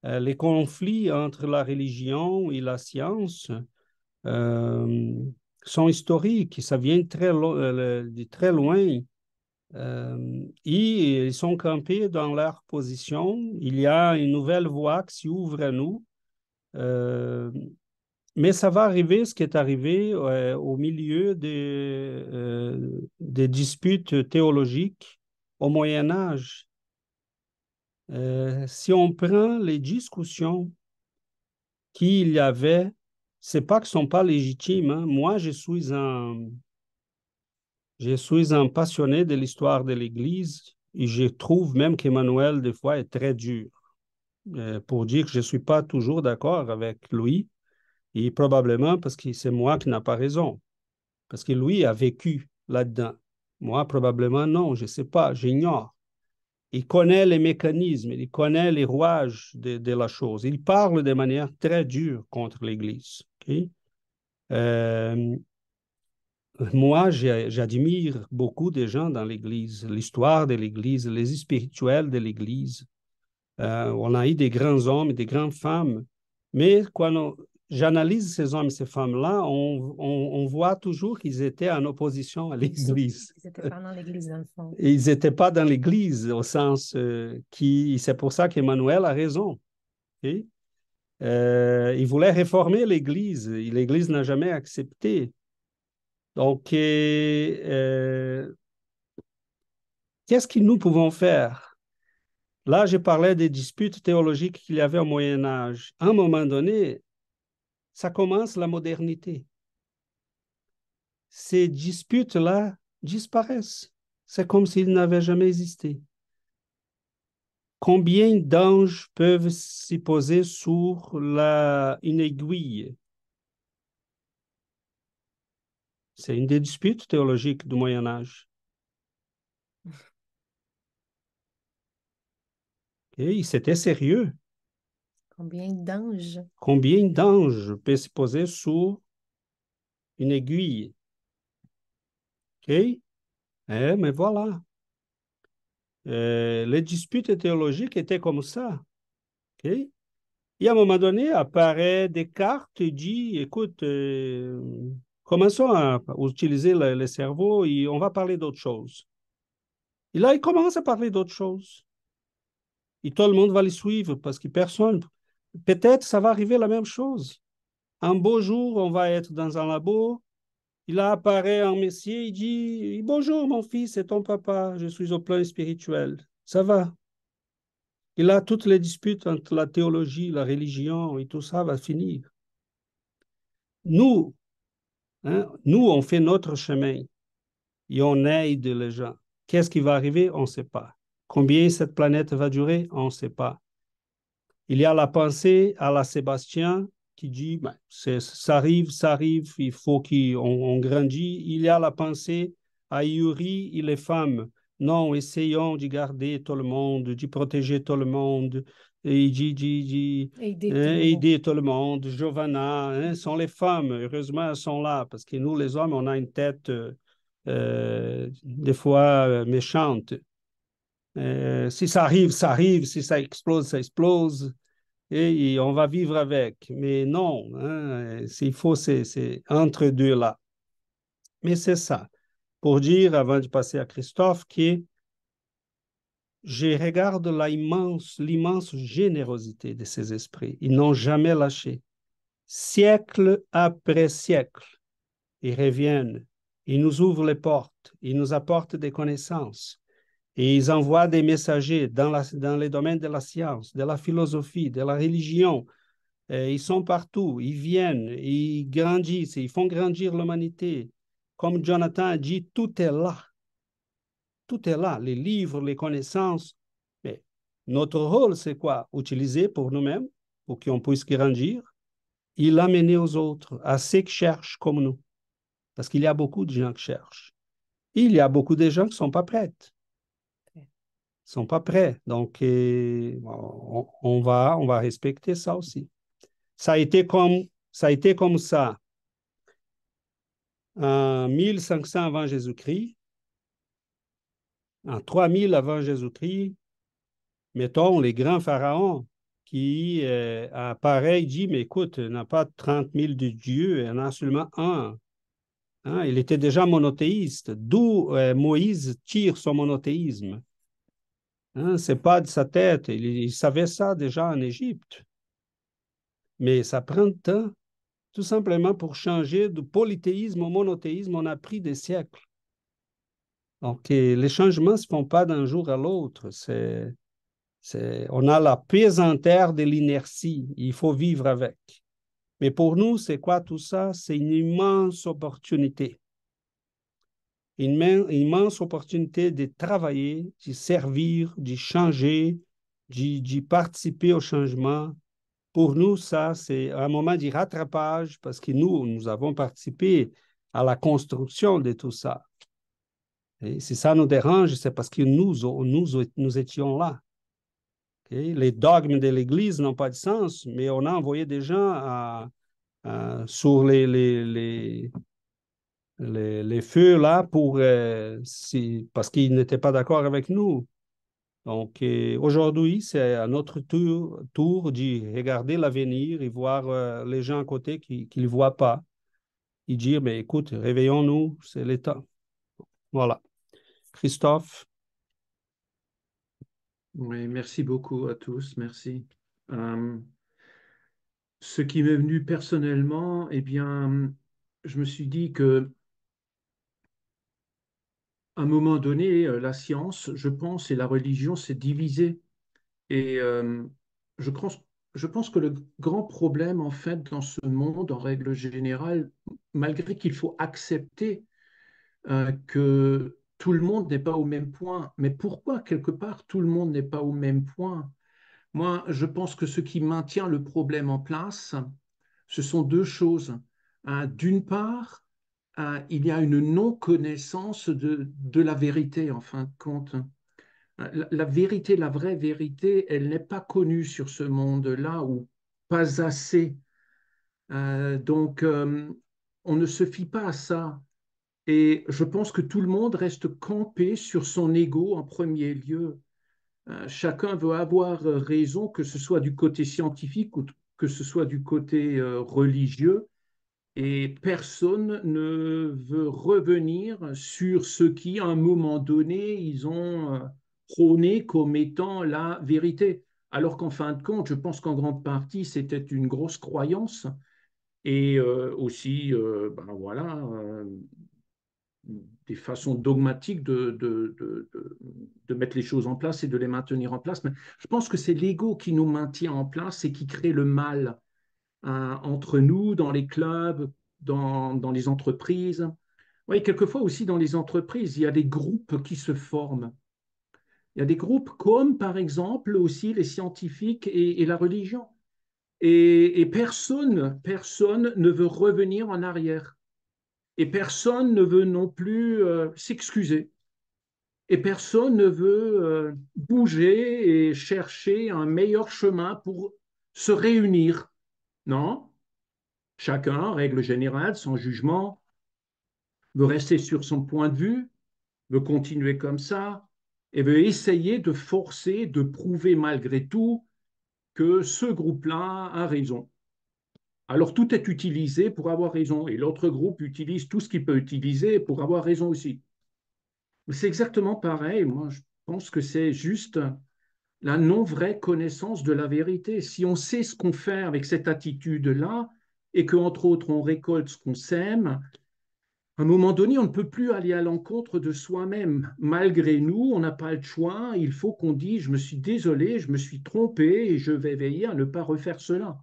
Euh, les conflits entre la religion et la science euh, sont historiques, ça vient très euh, de très loin. et ils sont campés dans leur position. Il y a une nouvelle voie qui s'ouvre à nous mais ça va arriver ce qui est arrivé euh, au milieu des, euh, des, disputes théologiques au Moyen Âge. Euh, si on prend les discussions qu'il y avait, c'est pas qu'elles sont pas légitimes. Hein. Moi, je suis un, je suis un passionné de l'histoire de l'Église et je trouve même qu'Emmanuel des fois est très dur pour dire que je suis pas toujours d'accord avec lui et probablement parce que c'est moi qui n'ai pas raison, parce que lui a vécu là-dedans. Moi, probablement non, je ne sais pas, j'ignore. Il connaît les mécanismes, il connaît les rouages de, la chose. Il parle de manière très dure contre l'Église. Euh, moi, j'admire beaucoup des gens dans l'Église, l'histoire de l'Église, les spirituels de l'Église. Euh, on a eu des grands hommes et des grandes femmes, mais quand on, j'analyse ces hommes et ces femmes-là, on, voit toujours qu'ils étaient en opposition à l'Église. Ils n'étaient pas dans l'Église, Ils n'étaient pas dans l'Église au sens euh, qui... C'est pour ça qu'Emmanuel a raison. Et euh, il voulait réformer l'Église. L'Église n'a jamais accepté. Donc, euh, qu'est-ce que nous pouvons faire Là, je parlais des disputes théologiques qu'il y avait au Moyen Âge. À un moment donné, ça commence la modernité. Ces disputes-là disparaissent. C'est comme s'ils n'avaient jamais existé. Combien d'anges peuvent s'y poser sur la, une aiguille C'est une des disputes théologiques du Moyen Âge. Et c'était sérieux. Combien d'anges? Combien d'anges peut se poser sur une aiguille? OK? Eh, mais voilà. Euh, les disputes théologiques étaient comme ça. OK? Et à un moment donné, apparaît des et dit, écoute, euh, commençons à utiliser le, cerveau et on va parler d'autre chose. Et là, il commence à parler d'autre chose. Et tout le monde va les suivre parce que personne peut-être ça va arriver la même chose. Un beau jour, on va être dans un labo, il apparaît un Messie, il dit Bonjour mon fils, c'est ton papa, je suis au plan spirituel. Ça va. Il a toutes les disputes entre la théologie, la religion et tout ça va finir. Nous, hein, nous, on fait notre chemin et on aide les gens. Qu'est-ce qui va arriver On ne sait pas. Combien cette planète va durer On ne sait pas. Il y a la pensée à la Sébastien qui dit ben, ça arrive, ça arrive, il faut qu'on grandisse. grandit. Il y a la pensée à Yuri et les femmes. Non, essayons de garder tout le monde, de protéger tout le monde, et dit aider, hein, tout tout le monde. Giovanna, hein, sont les femmes, heureusement, elles sont là, parce que nous, les hommes, on a une tête euh, euh, des fois euh, méchante. si ça arrive, ça arrive, si ça explose, ça explose et, on va vivre avec. Mais non, hein, s'il faut c'est entre deux là. Mais c'est ça. Pour dire, avant de passer à Christophe, que je regarde l'immense générosité de ces esprits. Ils n'ont jamais lâché. Siècle après siècle, ils reviennent, ils nous ouvrent les portes, ils nous apportent des connaissances, ils envoient des messagers dans, les domaines de la science, de la philosophie, de la religion. ils sont partout, ils viennent, ils grandissent, ils font grandir l'humanité. Comme Jonathan a dit, tout est là. Tout est là, les livres, les connaissances. Mais notre rôle, c'est quoi Utiliser pour nous-mêmes, pour qu'on puisse grandir, et l'amener aux autres, à ceux qui cherchent comme nous. Parce qu'il y a beaucoup de gens qui cherchent. Il y a beaucoup de gens qui ne sont pas prêts ne sont pas prêts. Donc, on, va, on va respecter ça aussi. Ça a été comme ça. A été comme ça. En 1500 avant Jésus-Christ, en 3000 avant Jésus-Christ, mettons les grands pharaons qui, euh, pareil, dit Mais écoute, il n'y a pas 30 000 de Dieu, il y en a seulement un. Hein, il était déjà monothéiste, d'où euh, Moïse tire son monothéisme. Hein, c'est Ce n'est pas de sa tête. Il, il, savait ça déjà en Égypte. Mais ça prend du temps, tout simplement pour changer du polythéisme au monothéisme. On a pris des siècles. Donc, les changements ne se font pas d'un jour à l'autre. C'est, on a la pesanteur de l'inertie. Il faut vivre avec. Mais pour nous, c'est quoi tout ça? C'est une immense opportunité une immense opportunité de travailler, de servir, de changer, de, participer au changement. Pour nous, ça, c'est un moment de rattrapage parce que nous, nous avons participé à la construction de tout ça. Et si ça nous dérange, c'est parce que nous, nous, nous étions là. Les dogmes de l'Église n'ont pas de sens, mais on a envoyé des gens à, sur les, les, les, feux, là pour euh, parce qu'ils n'étaient pas d'accord avec nous. Donc aujourd'hui, c'est à notre tour, tour d'y regarder l'avenir et voir euh, les gens à côté qui ne voient pas et dire, mais écoute, réveillons-nous, c'est l'État. Voilà. Christophe. Oui, merci beaucoup à tous, merci. Euh, ce qui m'est venu personnellement, eh bien, je me suis dit que à un moment donné, euh, la science, je pense, et la religion s'est divisée. Et euh, je, pense, que le grand problème, en fait, dans ce monde, en règle générale, malgré qu'il faut accepter euh, que tout le monde n'est pas au même point, mais pourquoi, quelque part, tout le monde n'est pas au même point Moi, je pense que ce qui maintient le problème en place, ce sont deux choses. D'une part, euh, il y a une non-connaissance de, la vérité, en fin de compte. La, vérité, la vraie vérité, elle n'est pas connue sur ce monde-là ou pas assez. Euh, donc, euh, on ne se fie pas à ça. Et je pense que tout le monde reste campé sur son ego en premier lieu. chacun veut avoir raison, que ce soit du côté scientifique ou que ce soit du côté religieux et personne ne veut revenir sur ce qui, à un moment donné, ils ont euh, prôné comme étant la vérité. Alors qu'en fin de compte, je pense qu'en grande partie, c'était une grosse croyance et euh, aussi, euh, ben voilà, des façons dogmatiques de, de, de, de, mettre les choses en place et de les maintenir en place. Mais je pense que c'est l'ego qui nous maintient en place et qui crée le mal euh, entre nous, dans les clubs, dans, les entreprises. Oui, quelquefois aussi dans les entreprises, il y a des groupes qui se forment. Il y a des groupes comme, par exemple, aussi les scientifiques et, la religion. Et, personne, personne ne veut revenir en arrière. Et personne ne veut non plus euh, s'excuser. Et personne ne veut euh, bouger et chercher un meilleur chemin pour se réunir non Chacun, règle générale, sans jugement, veut rester sur son point de vue, veut continuer comme ça, et veut essayer de forcer, de prouver malgré tout que ce groupe-là a raison. Alors tout est utilisé pour avoir raison, et l'autre groupe utilise tout ce qu'il peut utiliser pour avoir raison aussi. C'est exactement pareil, moi je pense que c'est juste la non-vraie connaissance de la vérité. Si on sait ce qu'on fait avec cette attitude-là, et qu'entre autres on récolte ce qu'on sème, à un moment donné, on ne peut plus aller à l'encontre de soi-même. Malgré nous, on n'a pas le choix. Il faut qu'on dise, je me suis désolé, je me suis trompé, et je vais veiller à ne pas refaire cela.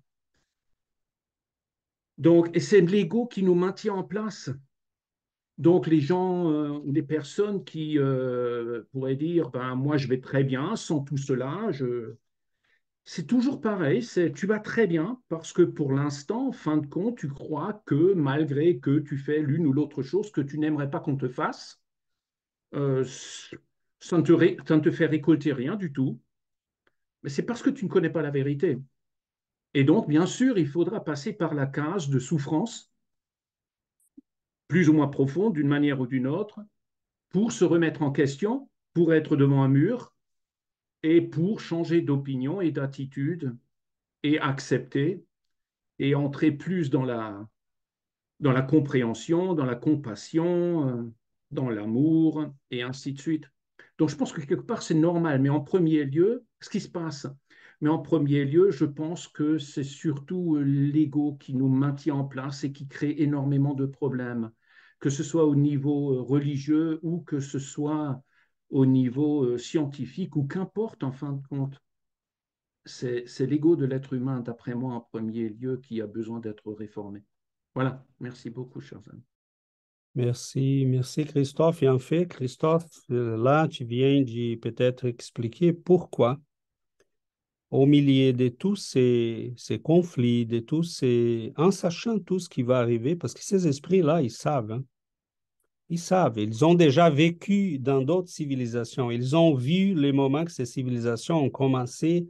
Donc, c'est l'ego qui nous maintient en place. Donc les gens euh, ou les personnes qui euh, pourraient dire ben moi je vais très bien sans tout cela, je... c'est toujours pareil, c'est tu vas très bien parce que pour l'instant, fin de compte, tu crois que malgré que tu fais l'une ou l'autre chose que tu n'aimerais pas qu'on te fasse, euh, te ça ne te fait récolter rien du tout. Mais c'est parce que tu ne connais pas la vérité. Et donc bien sûr, il faudra passer par la case de souffrance plus ou moins profond d'une manière ou d'une autre, pour se remettre en question, pour être devant un mur et pour changer d'opinion et d'attitude et accepter et entrer plus dans la, dans la compréhension, dans la compassion, euh, dans l'amour et ainsi de suite. Donc je pense que quelque part c'est normal, mais en premier lieu, ce qui se passe, mais en premier lieu, je pense que c'est surtout euh, l'ego qui nous maintient en place et qui crée énormément de problèmes, que ce soit au niveau euh, religieux ou que ce soit au niveau euh, scientifique ou qu'importe en fin de compte. C'est l'ego de l'être humain, d'après moi, en premier lieu, qui a besoin d'être réformé. Voilà, merci beaucoup, chers amis. Merci, merci Christophe. Et en fait, Christophe, là, tu viens de peut-être expliquer pourquoi au milieu de tous ces, conflits, de tous ces, en sachant tout ce qui va arriver, parce que ces esprits-là, ils savent. Hein. Ils savent, ils ont déjà vécu dans d'autres civilisations, ils ont vu les moments que ces civilisations ont commencé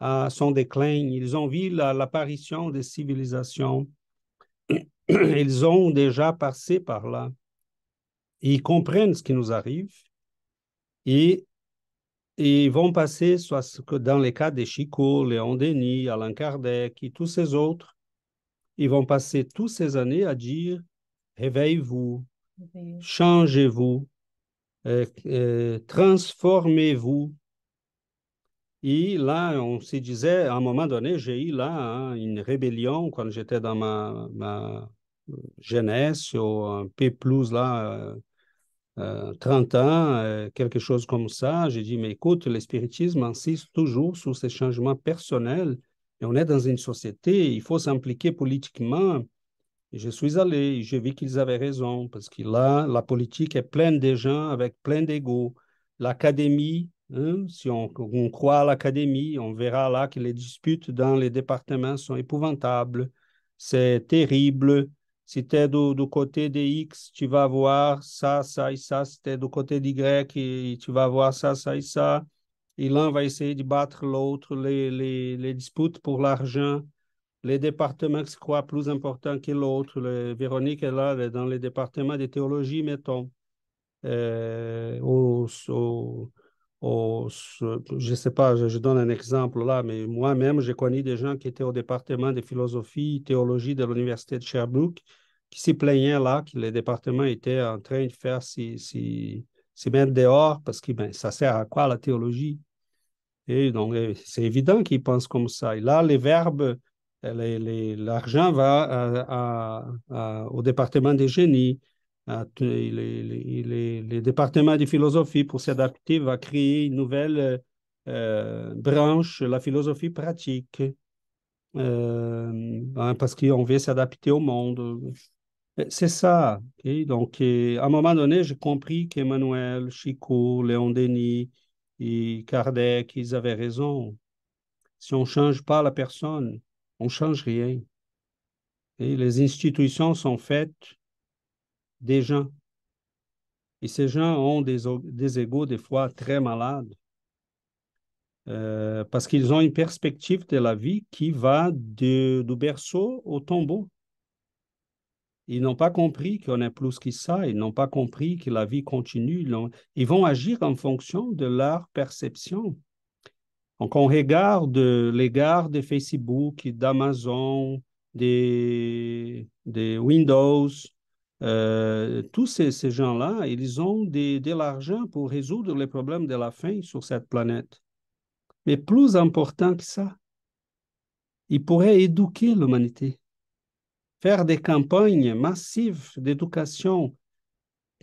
à son déclin, ils ont vu l'apparition des civilisations, ils ont déjà passé par là. Ils comprennent ce qui nous arrive et et vont passer soit dans les cas de Chico, Léon Denis, Alain Kardec et tous ces autres, ils vont passer toutes ces années à dire réveillez-vous, changez-vous, euh, euh, transformez-vous. Et là, on se disait, à un moment donné, j'ai eu là hein, une rébellion quand j'étais dans ma, ma euh, jeunesse, ou un peu plus là, 30 euh, ans, euh, quelque chose comme ça. J'ai dit, mais écoute, l'espiritisme insiste toujours sur ces changements personnels. Et on est dans une société, il faut s'impliquer politiquement. je suis allé, j'ai vu qu'ils avaient raison, parce que là, la politique est pleine de gens avec plein d'ego. L'académie, hein, si on, on, croit à l'académie, on verra là que les disputes dans les départements sont épouvantables. C'est terrible. Si tu es du, côté des X, tu vas voir ça, ça et ça. Si tu es du côté de Y, tu vas voir ça, ça et ça. Et l'un va essayer de battre l'autre, les, disputes pour l'argent, les départements qui se croient plus importants que l'autre. Véronique est là, dans les départements de théologie, mettons. Euh, je ne sais pas, je, donne un exemple là, mais moi-même, j'ai connu des gens qui étaient au département de philosophie et théologie de l'université de Sherbrooke qui s'y plaignaient là que le département était en train de faire s'y si, mettre dehors parce que ben, ça sert à quoi la théologie? Et donc, euh, c'est évident qu'ils pensent comme ça. Et là, les verbes, euh, l'argent va euh, au département des génies, ah, les, départements de philosophie pour s'adapter va créer une nouvelle euh, euh, branche, la philosophie pratique, euh, hein, parce qu'on veut s'adapter au monde. Euh, c'est ça. Donc, à un moment donné, j'ai compris qu'Emmanuel, Chico, Léon Denis et Kardec, ils avaient raison. Si on ne change pas la personne, on ne change rien. Et les institutions sont faites des gens. Et ces gens ont des, des égaux des fois très malades euh, parce qu'ils ont une perspective de la vie qui va du berceau au tombeau. Ils n'ont pas compris qu'on est plus que ça, ils n'ont pas compris que la vie continue. Ils, vont agir en fonction de leur perception. Donc, on regarde l'égard de Facebook, d'Amazon, de Windows, euh, tous ces, gens-là, ils ont de l'argent pour résoudre les problèmes de la faim sur cette planète. Mais plus important que ça, ils pourraient éduquer l'humanité, faire des campagnes massives d'éducation,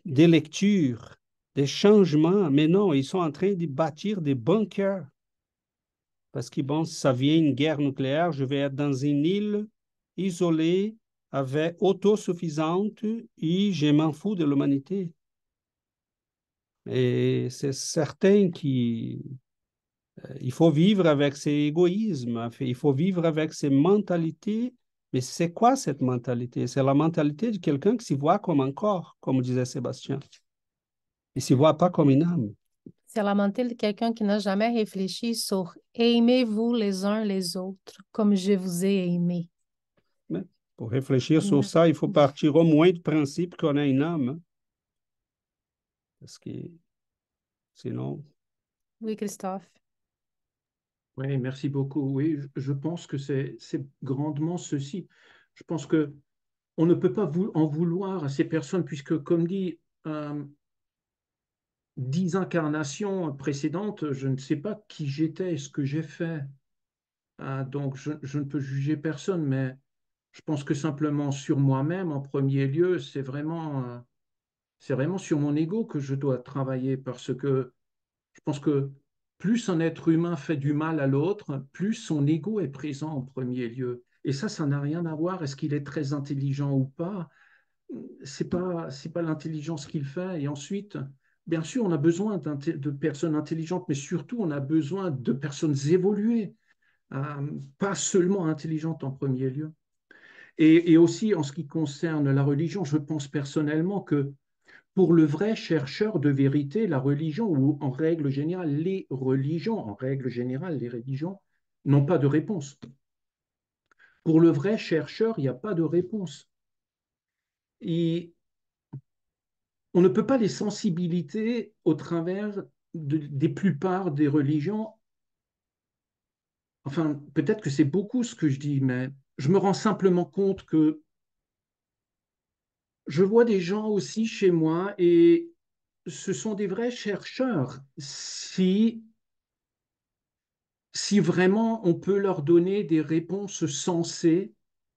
des lectures, des changements. Mais non, ils sont en train de bâtir des bunkers. Parce que bon, si ça vient une guerre nucléaire, je vais être dans une île isolée avait autosuffisante et je m'en fous de l'humanité. Et c'est certain qu'il euh, il faut vivre avec ses égoïsmes, hein, il faut vivre avec ses mentalités. Mais c'est quoi cette mentalité? C'est la mentalité de quelqu'un qui se voit comme un corps, comme disait Sébastien. Il ne se voit pas comme une âme. C'est la mentalité de quelqu'un qui n'a jamais réfléchi sur aimez-vous les uns les autres comme je vous ai aimé. Pour réfléchir sur ça, il faut partir au moins du principe qu'on a une âme. Parce que sinon. Oui, Christophe. Oui, merci beaucoup. Oui, je pense que c'est grandement ceci. Je pense que on ne peut pas en vouloir à ces personnes, puisque, comme dit, euh, dix incarnations précédentes, je ne sais pas qui j'étais, ce que j'ai fait. Ah, donc, je, ne peux juger personne, mais je pense que simplement sur moi-même, en premier lieu, c'est vraiment, euh, c'est vraiment sur mon ego que je dois travailler parce que je pense que plus un être humain fait du mal à l'autre, plus son ego est présent en premier lieu. Et ça, ça n'a rien à voir. Est-ce qu'il est très intelligent ou pas C'est pas, c'est pas l'intelligence qu'il fait. Et ensuite, bien sûr, on a besoin de personnes intelligentes, mais surtout, on a besoin de personnes évoluées, euh, pas seulement intelligentes en premier lieu. Et, aussi en ce qui concerne la religion, je pense personnellement que pour le vrai chercheur de vérité, la religion, ou en règle générale, les religions, en règle générale, les religions n'ont pas de réponse. Pour le vrai chercheur, il n'y a pas de réponse. Et on ne peut pas les sensibiliser au travers des plupart des religions. Enfin, peut-être que c'est beaucoup ce que je dis, mais je me rends simplement compte que je vois des gens aussi chez moi et ce sont des vrais chercheurs. Si, si vraiment on peut leur donner des réponses sensées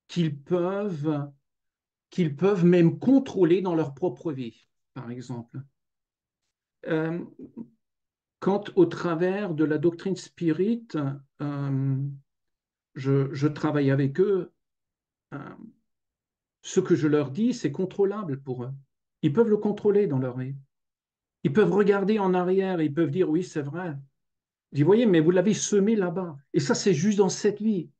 qu'ils peuvent, qu'ils peuvent même contrôler dans leur propre vie, par exemple. Euh, Quant au travers de la doctrine spirit, euh, je, travaille avec eux. Euh, ce que je leur dis, c'est contrôlable pour eux. Ils peuvent le contrôler dans leur vie. Ils peuvent regarder en arrière, et ils peuvent dire oui, c'est vrai. Je dis, voyez, mais vous l'avez semé là-bas. Et ça, c'est juste dans cette vie.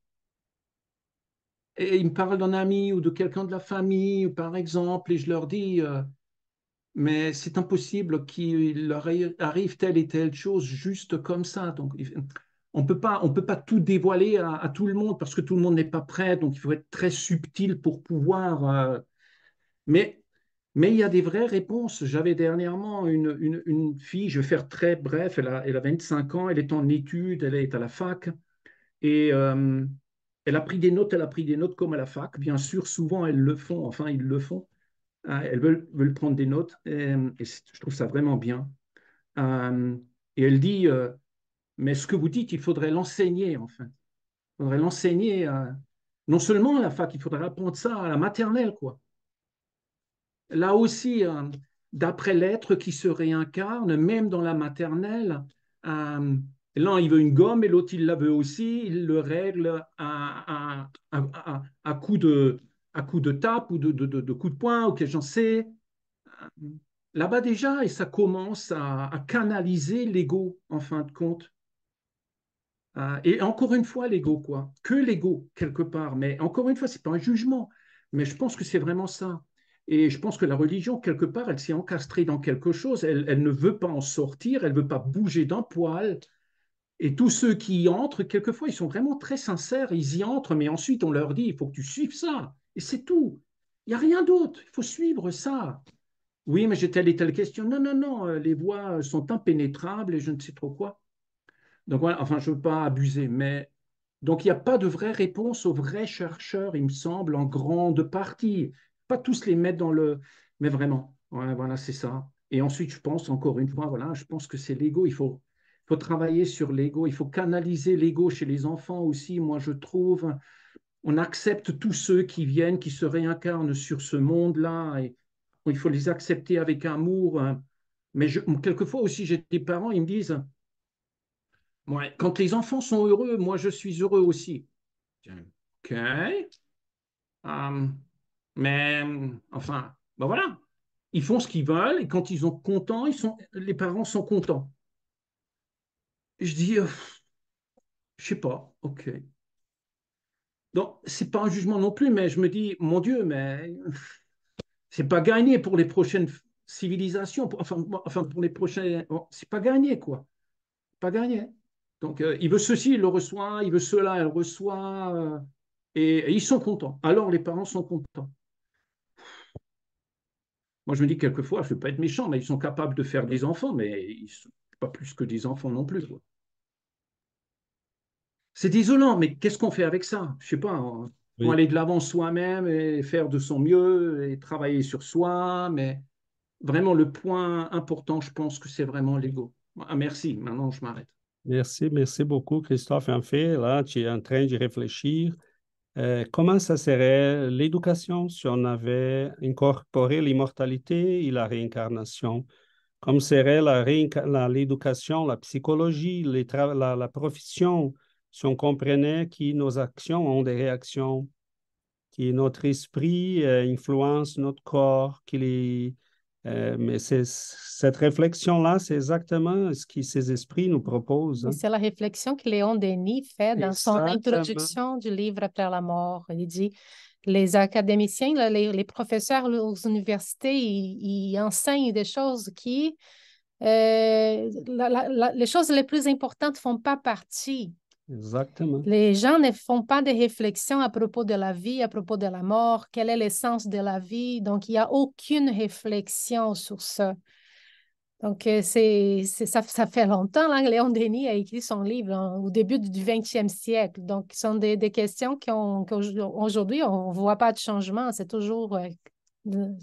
Et ils me parlent d'un ami ou de quelqu'un de la famille, par exemple, et je leur dis, euh, mais c'est impossible qu'il leur arrive telle et telle chose juste comme ça. Donc, on ne peut pas tout dévoiler à, tout le monde parce que tout le monde n'est pas prêt, donc il faut être très subtil pour pouvoir. Euh, mais, mais il y a des vraies réponses. J'avais dernièrement une, une, fille, je vais faire très bref, elle a, elle a 25 ans, elle est en études, elle est à la fac, et euh, elle a pris des notes, elle a pris des notes comme à la fac. Bien sûr, souvent elles le font, enfin ils le font. Hein, elles veulent, prendre des notes, et, et je trouve ça vraiment bien. Euh, et elle dit mais ce que vous dites, il faudrait l'enseigner, enfin. Il faudrait l'enseigner euh, non seulement à la fac, il faudrait apprendre ça à la maternelle, quoi. Là aussi, euh, d'après l'être qui se réincarne, même dans la maternelle, euh, l'un il veut une gomme et l'autre il la veut aussi, il le règle à, coup, de, à coup de tape ou de, de, coup de poing, ou j'en sais. Là-bas déjà, et ça commence à canaliser l'ego en fin de compte. Ah, et encore une fois, l'ego, quoi. Que l'ego, quelque part. Mais encore une fois, c'est pas un jugement. Mais je pense que c'est vraiment ça. Et je pense que la religion, quelque part, elle s'est encastrée dans quelque chose. Elle, elle ne veut pas en sortir, elle ne veut pas bouger d'un poil. Et tous ceux qui y entrent, quelquefois, ils sont vraiment très sincères. Ils y entrent, mais ensuite, on leur dit, il faut que tu suives ça. Et c'est tout. Il n'y a rien d'autre. Il faut suivre ça. Oui, mais j'ai telle et telle question. Non, non, non, les voies sont impénétrables et je ne sais trop quoi. Donc voilà, enfin, je ne veux pas abuser, mais donc il n'y a pas de vraie réponse aux vrais chercheurs, il me semble, en grande partie. Pas tous les mettre dans le, mais vraiment, voilà, c'est ça. Et ensuite, je pense encore une fois, voilà, je pense que c'est l'ego. Il faut, faut travailler sur l'ego. Il faut canaliser l'ego chez les enfants aussi. Moi, je trouve, on accepte tous ceux qui viennent, qui se réincarnent sur ce monde-là. Et il faut les accepter avec amour. Hein. Mais quelquefois aussi, j'ai des parents, ils me disent, quand les enfants sont heureux, moi je suis heureux aussi. Ok. Hum, mais enfin, ben voilà. Ils font ce qu'ils veulent et quand ils sont contents, ils sont, les parents sont contents. Je dis, je euh, je sais pas, ok. Donc, c'est pas un jugement non plus, mais je me dis, mon Dieu, mais c'est pas gagné pour les prochaines civilisations, enfin, pour les prochaines. c'est pas gagné, quoi. Pas gagné. Donc, euh, il veut ceci, il le reçoit, il veut cela, il le reçoit, euh, et, ils sont contents. Alors, les parents sont contents. Moi, je me dis quelquefois, je ne veux pas être méchant, mais ils sont capables de faire des enfants, mais ils sont pas plus que des enfants non plus. C'est désolant, mais qu'est-ce qu'on fait avec ça Je ne sais pas. On, hein. aller de l'avant soi-même et faire de son mieux et travailler sur soi, mais vraiment, le point important, je pense que c'est vraiment l'ego. Ah, merci, maintenant, je m'arrête. Merci, merci beaucoup, Christophe. En fait, là, tu es en train de réfléchir. Euh, comment ça serait l'éducation si on avait incorporé l'immortalité et la réincarnation? Comme serait l'éducation, la, la, psychologie, les la, profession, si on comprenait que nos actions ont des réactions, que notre esprit euh, influence notre corps, que les, euh, mais cette réflexion-là, c'est exactement ce que ces esprits nous proposent. Hein. C'est la réflexion que Léon Denis fait dans son introduction du livre Après la mort. Il dit les académiciens, les, professeurs aux universités, ils, enseignent des choses qui. Euh, les choses les plus importantes ne font pas partie Exactement. Les gens ne font pas de réflexion à propos de la vie, à propos de la mort, quel est l'essence de la vie. Donc, il n'y a aucune réflexion sur ça. Donc, euh, c'est, ça, ça, fait longtemps. Là, hein, Léon Denis a écrit son livre hein, au début du 20 20e siècle. Donc, ce sont des, des questions qu'aujourd'hui, on ne voit pas de changement. C'est toujours euh,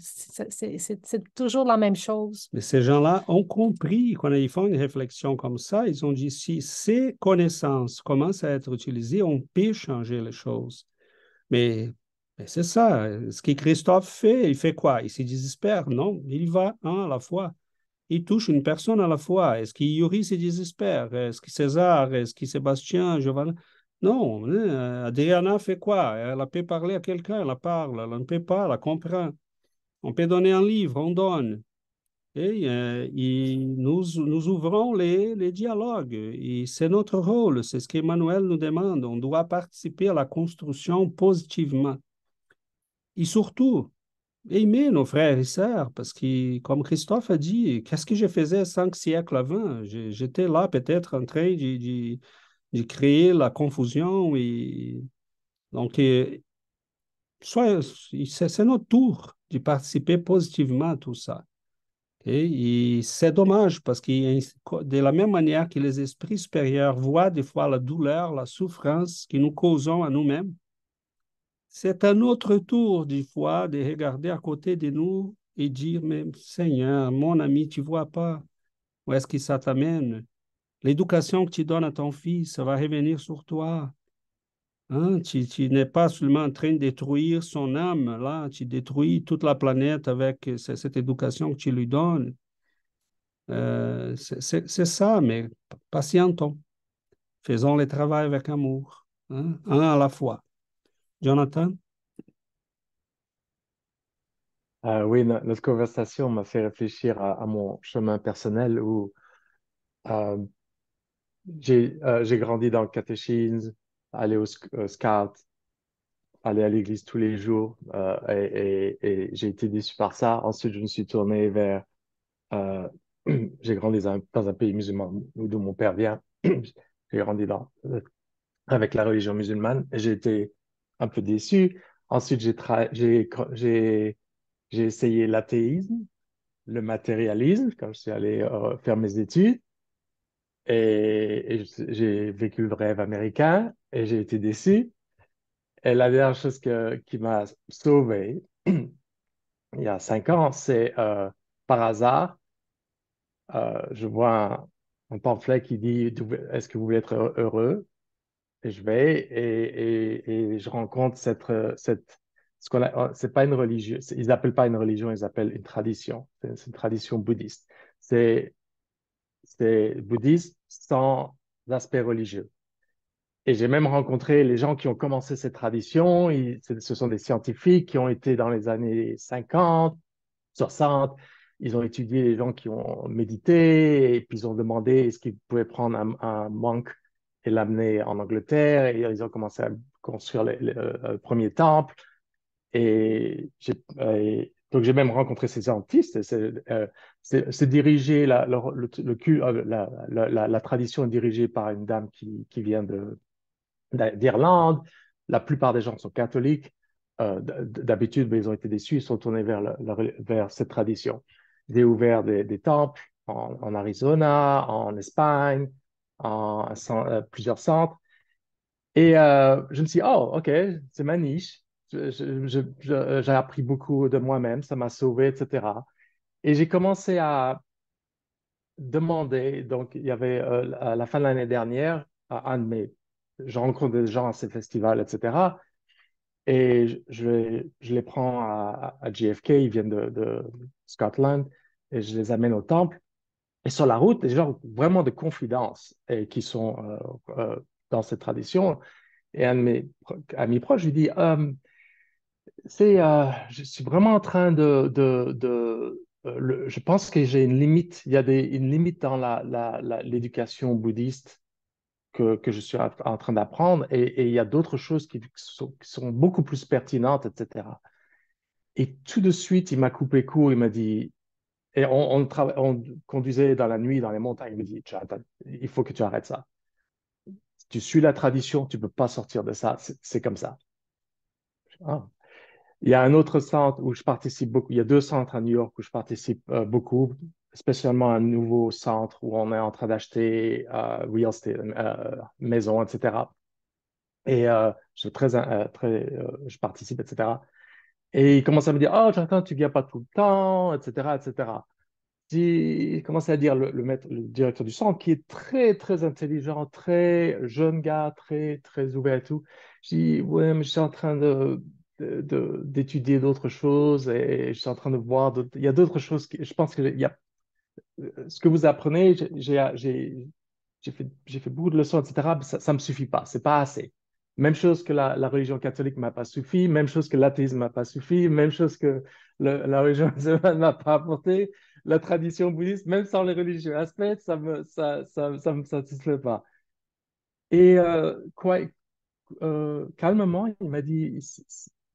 c'est toujours la même chose. Mais ces gens-là ont compris quand ils font une réflexion comme ça, ils ont dit si ces connaissances commencent à être utilisées, on peut changer les choses. Mais, c'est ça. Ce que Christophe fait, il fait quoi Il se désespère Non, il va hein, à la fois. Il touche une personne à la fois. Est-ce Yuri se désespère Est-ce que César Est-ce que Sébastien non, hein, Adriana fait quoi Elle peut parler à quelqu'un, elle parle, elle ne peut pas, elle comprend. On peut donner un livre, on donne. Et, euh, nous, nous, ouvrons les, dialogues. Et c'est notre rôle, c'est ce qu'Emmanuel nous demande. On doit participer à la construction positivement. Et surtout, aimer nos frères et sœurs, parce que, comme Christophe a dit, qu'est-ce que je faisais cinq siècles avant? J'étais là peut-être en train de, de, de, créer la confusion. Et... Donc, c'est notre tour de participer positivement à tout ça. Et, c'est dommage parce que de la même manière que les esprits supérieurs voient des fois la douleur, la souffrance que nous causons à nous-mêmes, c'est un autre tour des fois de regarder à côté de nous et dire, mais Seigneur, mon ami, tu vois pas où est-ce que ça t'amène. L'éducation que tu donnes à ton fils, ça va revenir sur toi. Hein, tu, n'es pas seulement en train de détruire son âme, là, tu détruis toute la planète avec euh, cette éducation que tu lui donnes. Euh, c'est ça, mais patientons. Faisons le travail avec amour, hein, un à la fois. Jonathan? Euh, oui, notre conversation m'a fait réfléchir à, mon chemin personnel où j'ai grandi dans le catéchisme, aller au euh, scout, aller à l'église tous les jours. Euh, et, j'ai été déçu par ça. Ensuite, je me suis tourné vers. Euh, j'ai grandi dans un, pays musulman d'où mon père vient. j'ai grandi avec la religion musulmane. J'ai été un peu déçu. Ensuite, j'ai essayé l'athéisme, le matérialisme, quand je suis allé faire mes études. Et, j'ai vécu le rêve américain et j'ai été déçu. Et la dernière chose qui m'a sauvé il y a cinq ans, c'est euh, par hasard, euh, je vois un, pamphlet qui dit Est-ce que vous voulez être heureux Et je vais et, et, je rencontre cette. Euh, cette ce qu'on oh, c'est pas une religion, ils appellent pas une religion, ils appellent une tradition. C'est une tradition bouddhiste. C'est c'est bouddhiste sans aspect religieux. Et j'ai même rencontré les gens qui ont commencé cette tradition. ce sont des scientifiques qui ont été dans les années 50, 60. Ils ont étudié les gens qui ont médité et puis ils ont demandé est-ce qu'ils pouvaient prendre un, monk et l'amener en Angleterre. Et ils ont commencé à construire euh, le, premier temple. Et, donc j'ai même rencontré ces scientistes. c'est euh, c'est dirigé, la, le, euh, la, tradition est dirigée par une dame qui, vient d'Irlande. La plupart des gens sont catholiques. Euh, d'habitude, mais ben, ils ont été déçus, ils sont tournés vers, cette tradition. J'ai ouvert des, temples en, Arizona, en Espagne, en, euh, plusieurs centres. Et je me suis dit, oh, OK, c'est ma niche. J'ai appris beaucoup de moi-même, ça m'a sauvé, etc. Et j'ai commencé à demander, donc il y avait euh, à la fin de l'année dernière, à un de mes, je rencontre des gens à ces festivals, etc. Et je, les prends à, JFK, ils viennent de, Scotland, et je les amène au temple. Et sur la route, des gens vraiment de confidence et qui sont euh, euh, dans cette tradition. Et un de mes amis proches lui dit c'est, Je suis vraiment en train de, de, euh, je pense que j'ai une limite. Il y a des, une limite dans l'éducation la, bouddhiste que, je suis en train d'apprendre et, il y a d'autres choses qui sont, beaucoup plus pertinentes, etc. Et tout de suite, il m'a coupé court, il m'a dit, et on, conduisait dans la nuit, dans les montagnes, il m'a dit, il faut que tu arrêtes ça. tu suis la tradition, tu ne peux pas sortir de ça, c'est comme ça. Ah. Il y a un autre centre où je participe beaucoup. Il y a deux centres à New York où je participe euh, beaucoup, spécialement un nouveau centre où on est en train d'acheter euh, real euh, maison, etc. Et euh, je, très, très, je participe, etc. Et il commence à me dire, oh, j'entends, tu viens pas tout le temps, etc., etc. Il commence à dire le, maître, le directeur du centre, qui est très, très intelligent, très jeune gars, très, très ouvert et tout. Je dis, ouais, mais je suis en train de d'étudier d'autres choses et je suis en train de voir. Il y a d'autres choses. je pense que il y a, euh, ce que vous apprenez, j'ai fait, fait, beaucoup de leçons, etc. Mais ça ne me suffit pas. C'est pas assez. Même chose que la, religion catholique m'a pas suffi, même chose que l'athéisme m'a pas suffi, même chose que la religion musulmane m'a pas apporté, la tradition bouddhiste, même sans les religieux aspects, ça me ça, ça, ça me satisfait pas. Et euh, euh, calmement, il m'a dit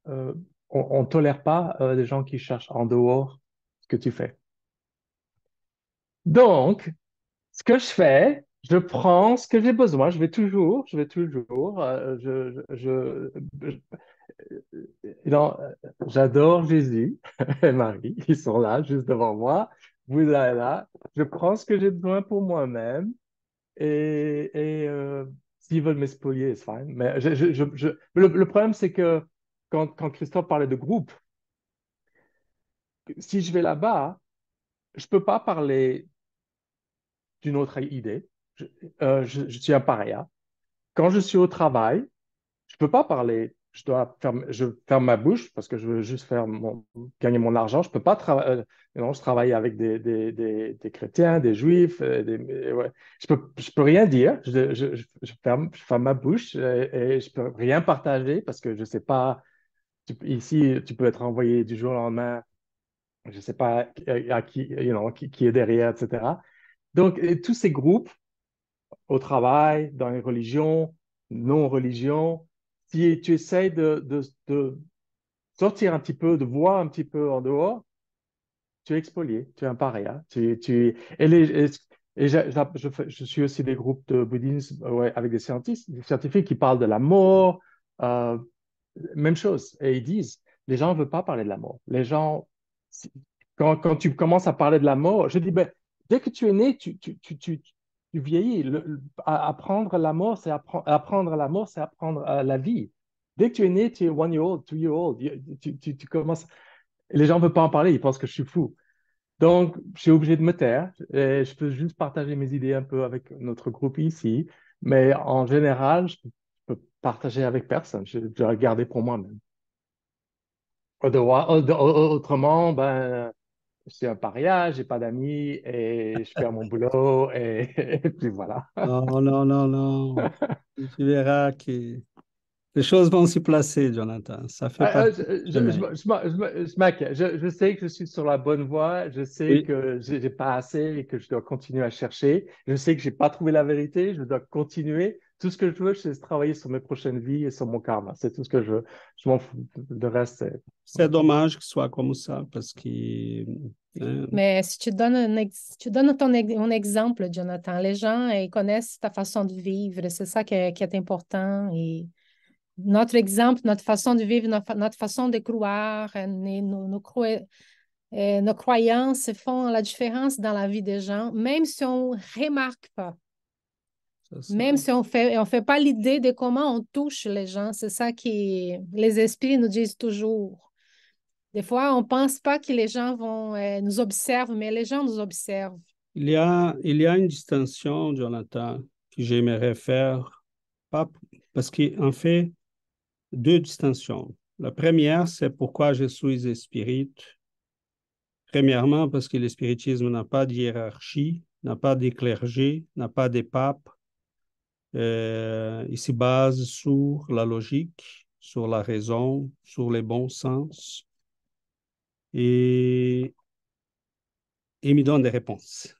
euh, on ne tolère pas les euh, gens qui cherchent en dehors ce que tu fais. Donc, ce que je fais, je prends ce que j'ai besoin. Je vais toujours, je vais toujours. Euh, je, j'adore Jésus et Marie. Ils sont là, juste devant moi. Vous êtes là. Je prends ce que j'ai besoin pour moi-même. Et, s'ils veulent m'espolier, c'est fine. Mais le, problème, c'est que quand, Christophe parlait de groupe, si je vais là-bas, je ne peux pas parler d'une autre idée. Je, euh, suis un paria. Hein. Quand je suis au travail, je ne peux pas parler. Je dois ferme, je ferme ma bouche parce que je veux juste faire mon, gagner mon argent. Je peux pas travailler. Euh, non, je travaille avec des, des, chrétiens, des juifs. Euh, je ne peux, je peux rien dire. Je, ferme, ma bouche et, et je ne peux rien partager parce que je ne sais pas ici, tu peux être envoyé du jour au lendemain, je ne sais pas euh, à qui, qui, est derrière, etc. Donc, tous ces groupes, au travail, dans les religions, non-religions, si tu essayes de, sortir un petit peu, de voir un petit peu en dehors, tu es expolié, tu es un paria. Hein. Tu, tu... Et, et, je, je, suis aussi des groupes de bouddhisme ouais, avec des scientifiques, qui parlent de la mort, euh, même chose. Et ils disent, les gens ne veulent pas parler de la mort. Les gens, quand, tu commences à parler de la mort, je dis, ben, dès que tu es né, tu, tu, tu, tu vieillis. apprendre la mort, c'est apprendre la mort, c'est apprendre la vie. Dès que tu es né, tu es one year old, two year old. Tu, commences. Les gens ne veulent pas en parler, ils pensent que je suis fou. Donc, je suis obligé de me taire. Et je peux juste partager mes idées un peu avec notre groupe ici. Mais en général, je peux partager avec personne. Je, dois l'ai garder pour moi-même. Autrement, ben, je un paria, j'ai pas d'amis et je perds mon boulot et, puis voilà. Non, non, non, non. tu verras que les choses vont s'y placer, Jonathan. Ça fait ah, ah, je, je, je, sais que je suis sur la bonne voie. Je sais que j'ai pas assez et que je dois continuer à chercher. Je sais que j'ai pas trouvé la vérité. Je dois continuer. Tout ce que je veux, c'est travailler sur mes prochaines vies et sur mon karma. C'est tout ce que je veux. Je m'en fous. Le reste, c'est. dommage que ce soit comme ça parce que. Hein. Mais si tu donnes, un tu donnes ton un exemple, Jonathan, les gens ils connaissent ta façon de vivre. C'est ça qui est, important. Et notre exemple, notre façon de vivre, notre, façon de croire, nos, nos, nos croyances font la différence dans la vie des gens, même si on ne remarque pas. Même si on fait, on fait pas l'idée de comment on touche les gens, c'est ça qui les esprits nous disent toujours. Des fois, on pense pas que les gens vont euh, nous observent, mais les gens nous observent. Il y a, il y a une distinction, Jonathan, que j'aimerais faire, parce qu'en fait, deux distinctions. La première, c'est pourquoi je suis esprit. Premièrement, parce que le n'a pas de hiérarchie, n'a pas de clergé, n'a pas de pape, euh, il se base sur la logique, sur la raison, sur le bon sens. Et il me donne des réponses.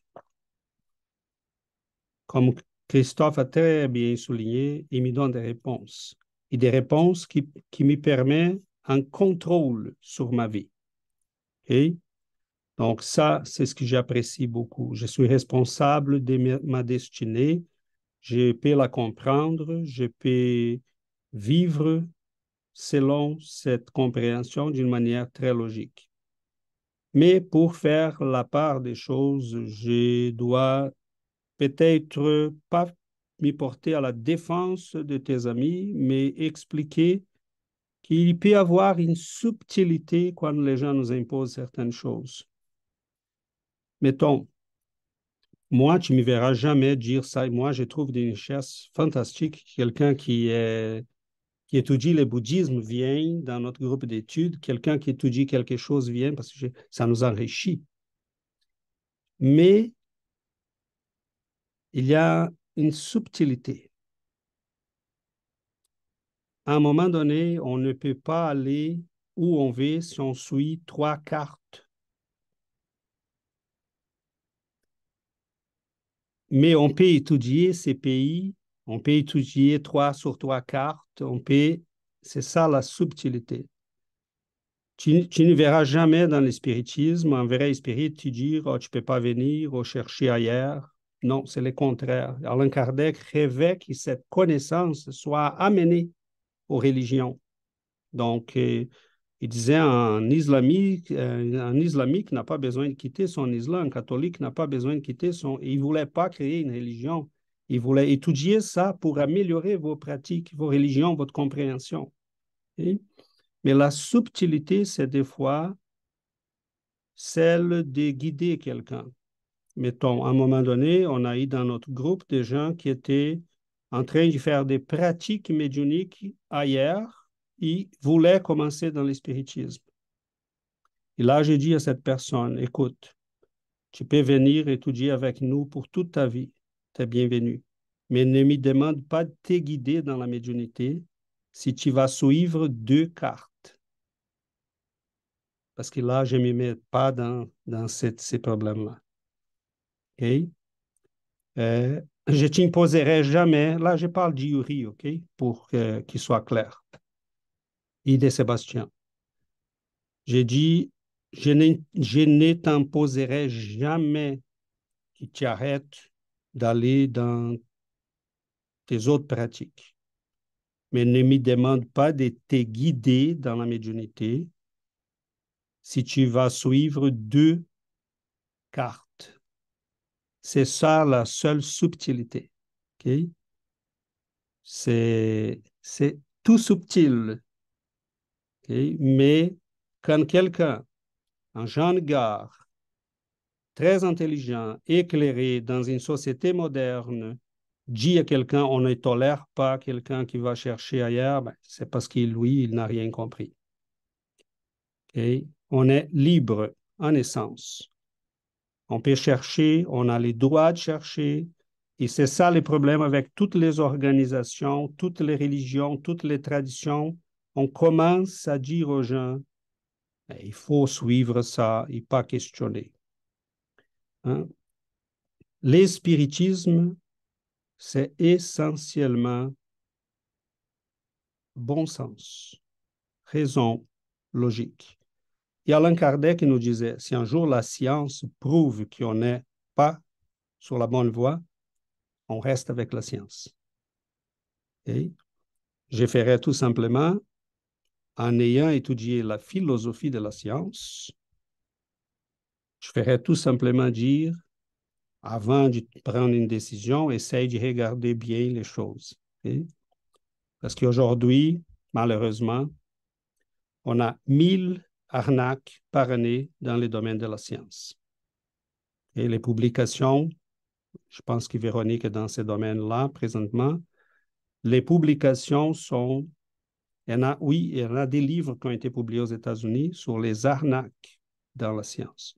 Comme Christophe a très bien souligné, il me donne des réponses. Et des réponses qui, qui me permettent un contrôle sur ma vie. et Donc ça, c'est ce que j'apprécie beaucoup. Je suis responsable de ma destinée je peux la comprendre, je peux vivre selon cette compréhension d'une manière très logique. Mais pour faire la part des choses, je dois peut-être pas me porter à la défense de tes amis, mais expliquer qu'il peut y avoir une subtilité quand les gens nous imposent certaines choses. Mettons, moi, tu ne me verras jamais dire ça. moi, je trouve des richesses fantastiques. Quelqu'un qui, qui étudie le bouddhisme vient dans notre groupe d'études. Quelqu'un qui étudie quelque chose vient parce que ça nous enrichit. Mais il y a une subtilité. À un moment donné, on ne peut pas aller où on veut si on suit trois cartes Mais on peut étudier ces pays, on peut étudier trois sur trois cartes, on C'est ça la subtilité. Tu, ne verras jamais dans le spiritisme un vrai spirit tu dire oh, tu ne peux pas venir ou chercher ailleurs. Non, c'est le contraire. Alain Kardec rêvait que cette connaissance soit amenée aux religions. Donc, euh, il disait un islamique, un euh, islamique n'a pas besoin de quitter son islam, un catholique n'a pas besoin de quitter son. Il ne voulait pas créer une religion. Il voulait étudier ça pour améliorer vos pratiques, vos religions, votre compréhension. mais la subtilité, c'est des fois celle de guider quelqu'un. Mettons, à un moment donné, on a eu dans notre groupe des gens qui étaient en train de faire des pratiques médiuniques ailleurs et voulait commencer dans l'espiritisme. Et là, j'ai dit à cette personne, écoute, tu peux venir étudier avec nous pour toute ta vie, tu es bienvenu, mais ne me demande pas de te guider dans la médiumnité si tu vas suivre deux cartes. Parce que là, je ne me mets pas dans, dans ces problèmes-là. OK? Euh, je t'imposerai jamais, là je parle d'Yuri, OK, pour euh, qu'il soit clair. Sébastien. J'ai dit, je ne t'imposerai jamais que tu arrêtes d'aller dans tes autres pratiques. Mais ne me demande pas de te guider dans la médiumnité si tu vas suivre deux cartes. C'est ça la seule subtilité. C'est tout subtil. Mais quand quelqu'un, un jeune gars, très intelligent, éclairé dans une société moderne, dit à quelqu'un on ne tolère pas quelqu'un qui va chercher ailleurs, ben, c'est parce qu'il, lui, il n'a rien compris. On est libre en essence. On peut chercher, on a le droit de chercher. Et c'est ça le problème avec toutes les organisations, toutes les religions, toutes les traditions on commence à dire aux gens, ben, il faut suivre ça et pas questionner. Hein. L'espiritisme, c'est essentiellement bon sens, raison, logique. Il y a Alain Kardec nous disait, si un jour la science prouve qu'on n'est pas sur la bonne voie, on reste avec la science. Et je ferai tout simplement en ayant étudié la philosophie de la science, je ferais tout simplement dire, avant de prendre une décision, essaye de regarder bien les choses. Hein. Parce qu'aujourd'hui, malheureusement, on a 1000 arnaques par année dans les domaines de la science. Et les publications, je pense que Véronique est dans ces domaines-là présentement, les publications sont il y en a, oui, il y en a des livres qui ont été publiés aux États-Unis sur les arnaques dans la science.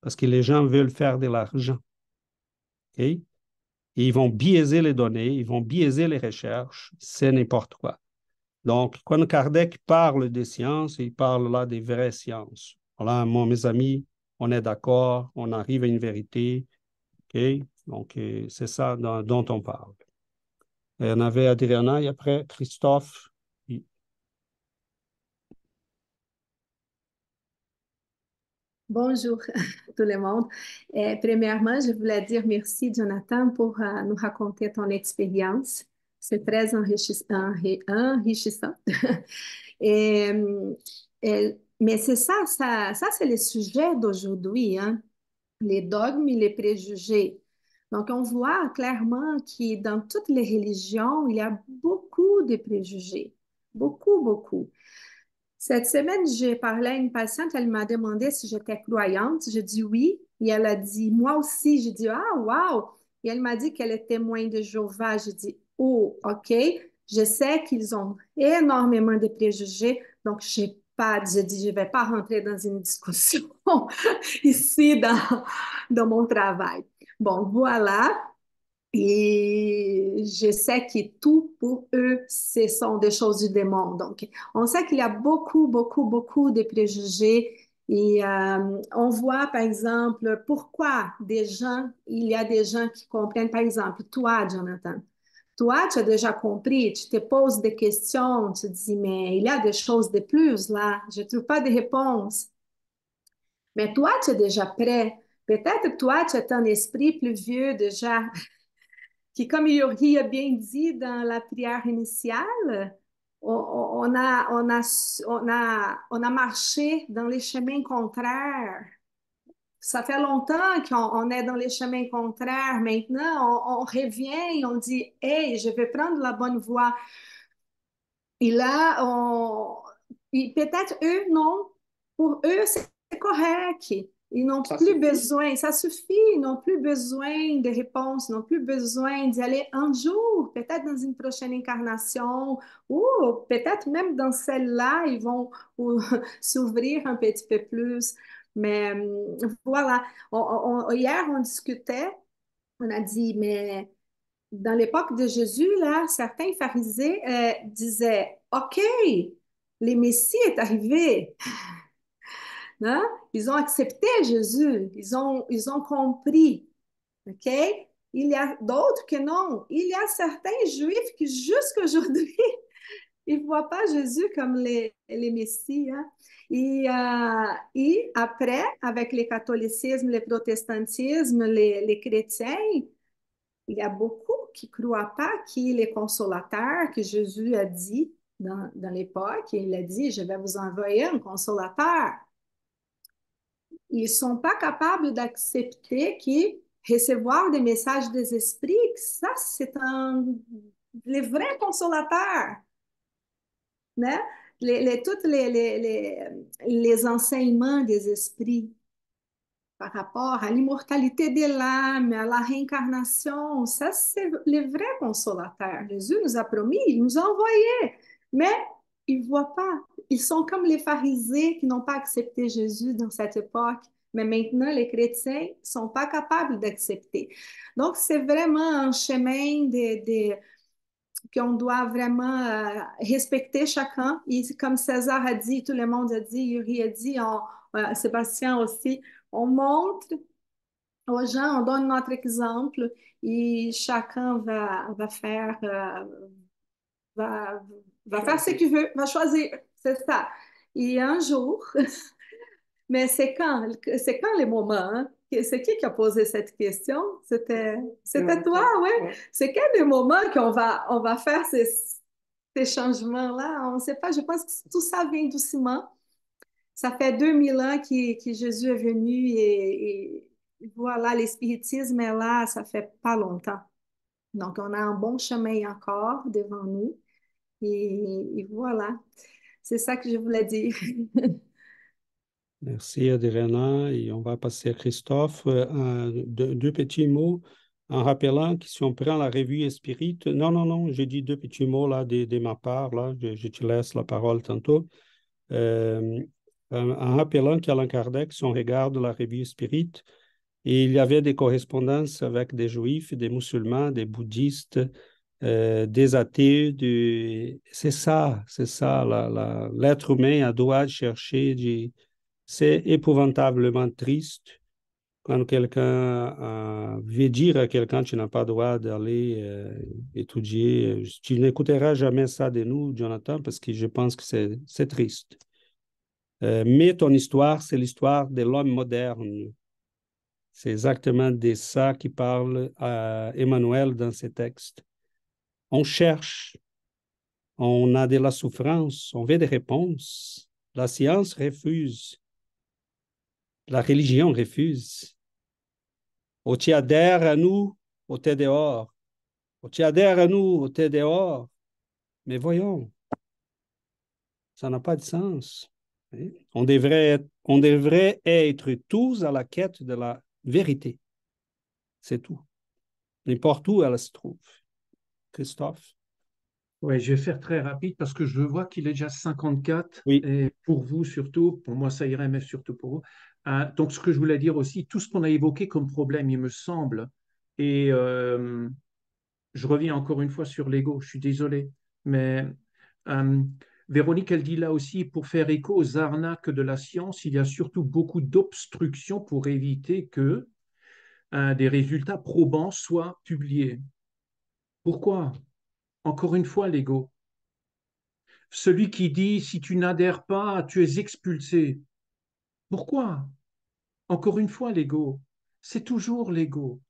Parce que les gens veulent faire de l'argent. ils vont biaiser les données, ils vont biaiser les recherches, c'est n'importe quoi. Donc, quand Kardec parle des sciences, il parle là des vraies sciences. Voilà, moi, mes amis, on est d'accord, on arrive à une vérité. Donc, euh, c'est ça dont, on parle. y on avait Adriana et après Christophe. Bonjour tout le monde. Euh, premièrement, je voulais dire merci, Jonathan, pour euh, nous raconter ton expérience. C'est très enrichissant. et, euh, mais c'est ça, ça, c'est le sujet d'aujourd'hui, hein. les dogmes et les préjugés. Donc, on voit clairement que dans toutes les religions, il y a beaucoup de préjugés, beaucoup, beaucoup. Cette semaine, j'ai parlé à une patiente, elle m'a demandé si j'étais croyante. J'ai dit oui. Et elle a dit, moi aussi. J'ai dit, ah, wow. Et elle m'a dit qu'elle est témoin de Jéhovah. J'ai dit, oh, OK. Je sais qu'ils ont énormément de préjugés, donc j'ai pas, je dis, je vais pas rentrer dans une discussion ici dans, dans mon travail. Bon, voilà. Et je sais que tout pour eux, ce sont des choses du démon. Donc, on sait qu'il y a beaucoup, beaucoup, beaucoup de préjugés. Et euh, on voit, par exemple, pourquoi des gens, il y a des gens qui comprennent, par exemple, toi, Jonathan. Toi, tu as déjà compris, tu te poses des questions, tu te dis, mais il y a des choses de plus là, je ne trouve pas de réponse. Mais toi, tu es déjà prêt. Peut-être que toi, tu as un esprit plus vieux déjà qui, comme y a bien dit dans la prière initiale, on, a, on, a, marché dans les chemins contraires. Ça fait longtemps qu'on est dans les chemins contraires. Maintenant, on, revient et on dit Hey, je vais prendre la bonne voie. Et là, peut-être eux, non. Pour eux, c'est correct. Ils n'ont plus besoin, ça suffit, ils n'ont plus besoin de réponses, ils n'ont plus besoin d'y aller un jour, peut-être dans une prochaine incarnation, ou peut-être même dans celle-là, ils vont s'ouvrir un petit peu plus. Mais hum, voilà, hier, on discutait, on a dit, mais dans l'époque de Jésus, là, certains pharisiens euh, disaient, OK, le Messie est arrivé. Hein? Ils ont accepté Jésus, ils ont, ils ont compris. OK? Il y a d'autres que non. Il y a certains juifs qui, jusqu'aujourd'hui, ils ne voient pas Jésus comme les, les Messie. Hein. Euh, et, après, avec le catholicisme, le protestantisme, les, chrétiens, il y a beaucoup qui ne croient pas qu'il est consolateur, que Jésus a dit dans, dans l'époque. Il a dit, je vais vous envoyer un consolateur ils sont pas capables d'accepter que recevoir des messages des esprits, ça, c'est un, les vrais consolateurs. Né? Les, les, tous les, les, enseignements des esprits par rapport à l'immortalité de l'âme, à la réincarnation, ça, c'est les vrais consolateur. Jésus nous a promis, il nous a envoyé, mais il ne voit pas ils sont comme les pharisiens qui n'ont pas accepté Jésus dans cette époque. Mais maintenant, les chrétiens ne sont pas capables d'accepter. Donc, c'est vraiment un chemin de, de, qu'on doit vraiment euh, respecter chacun. Et comme César a dit, tout le monde a dit, Yuri a dit, euh, Sébastien aussi, on montre aux gens, on donne notre exemple et chacun va, faire, euh, va, va faire ce qu'il veut, va choisir c'est ça. Et un jour, mais c'est quand, c'est quand les moments, hein? c'est qui qui a posé cette question? C'était, c'était euh, toi, oui. Ouais. C'est quand le moment qu'on va, on va faire ces, changements-là? On ne sait pas. Je pense que tout ça vient doucement. Ça fait 2000 ans que, Jésus est venu et, voilà, l'espiritisme est là, ça fait pas longtemps. Donc, on a un bon chemin encore devant nous. et voilà. C'est ça que je voulais dire. Merci Adriana. Et on va passer à Christophe. Euh, deux, petits mots en rappelant que si on prend la revue Esprit, non, non, non, j'ai dit deux petits mots là de, ma part. Là, je, te laisse la parole tantôt. Euh, en, rappelant qu'Alain Kardec, si on regarde la revue Spirit, il y avait des correspondances avec des juifs, des musulmans, des bouddhistes, euh, des athées. Du... C'est ça, c'est ça. L'être humain a droit de chercher. C'est épouvantablement triste quand quelqu'un veut dire à quelqu'un tu n'as pas droit d'aller euh, étudier, euh, tu n'écouteras jamais ça de nous, Jonathan, parce que je pense que c'est triste. mais ton histoire, c'est l'histoire de l'homme moderne. C'est exactement de ça qui parle à Emmanuel dans ses textes on cherche, on a de la souffrance, on veut des réponses. La science refuse. La religion refuse. Ou tu adhères à nous, ou es dehors. Ou tu adhères à nous, ou es dehors. Mais voyons, ça n'a pas de sens. Hein? On devrait, on devrait être tous à la quête de la vérité. C'est tout. N'importe où elle se trouve. Christophe Oui, je vais faire très rapide parce que je vois qu'il est déjà 54. pour vous surtout, pour moi ça irait, mais surtout pour vous. Euh, donc ce que je voulais dire aussi, tout ce qu'on a évoqué comme problème, il me semble, et euh, je reviens encore une fois sur l'ego, je suis désolé, mais euh, Véronique, elle dit là aussi, pour faire écho aux arnaques de la science, il y a surtout beaucoup d'obstructions pour éviter que des résultats probants soient publiés. Pourquoi Encore une fois, l'ego. Celui qui dit si tu n'adhères pas, tu es expulsé. Pourquoi Encore une fois, l'ego. C'est toujours l'ego.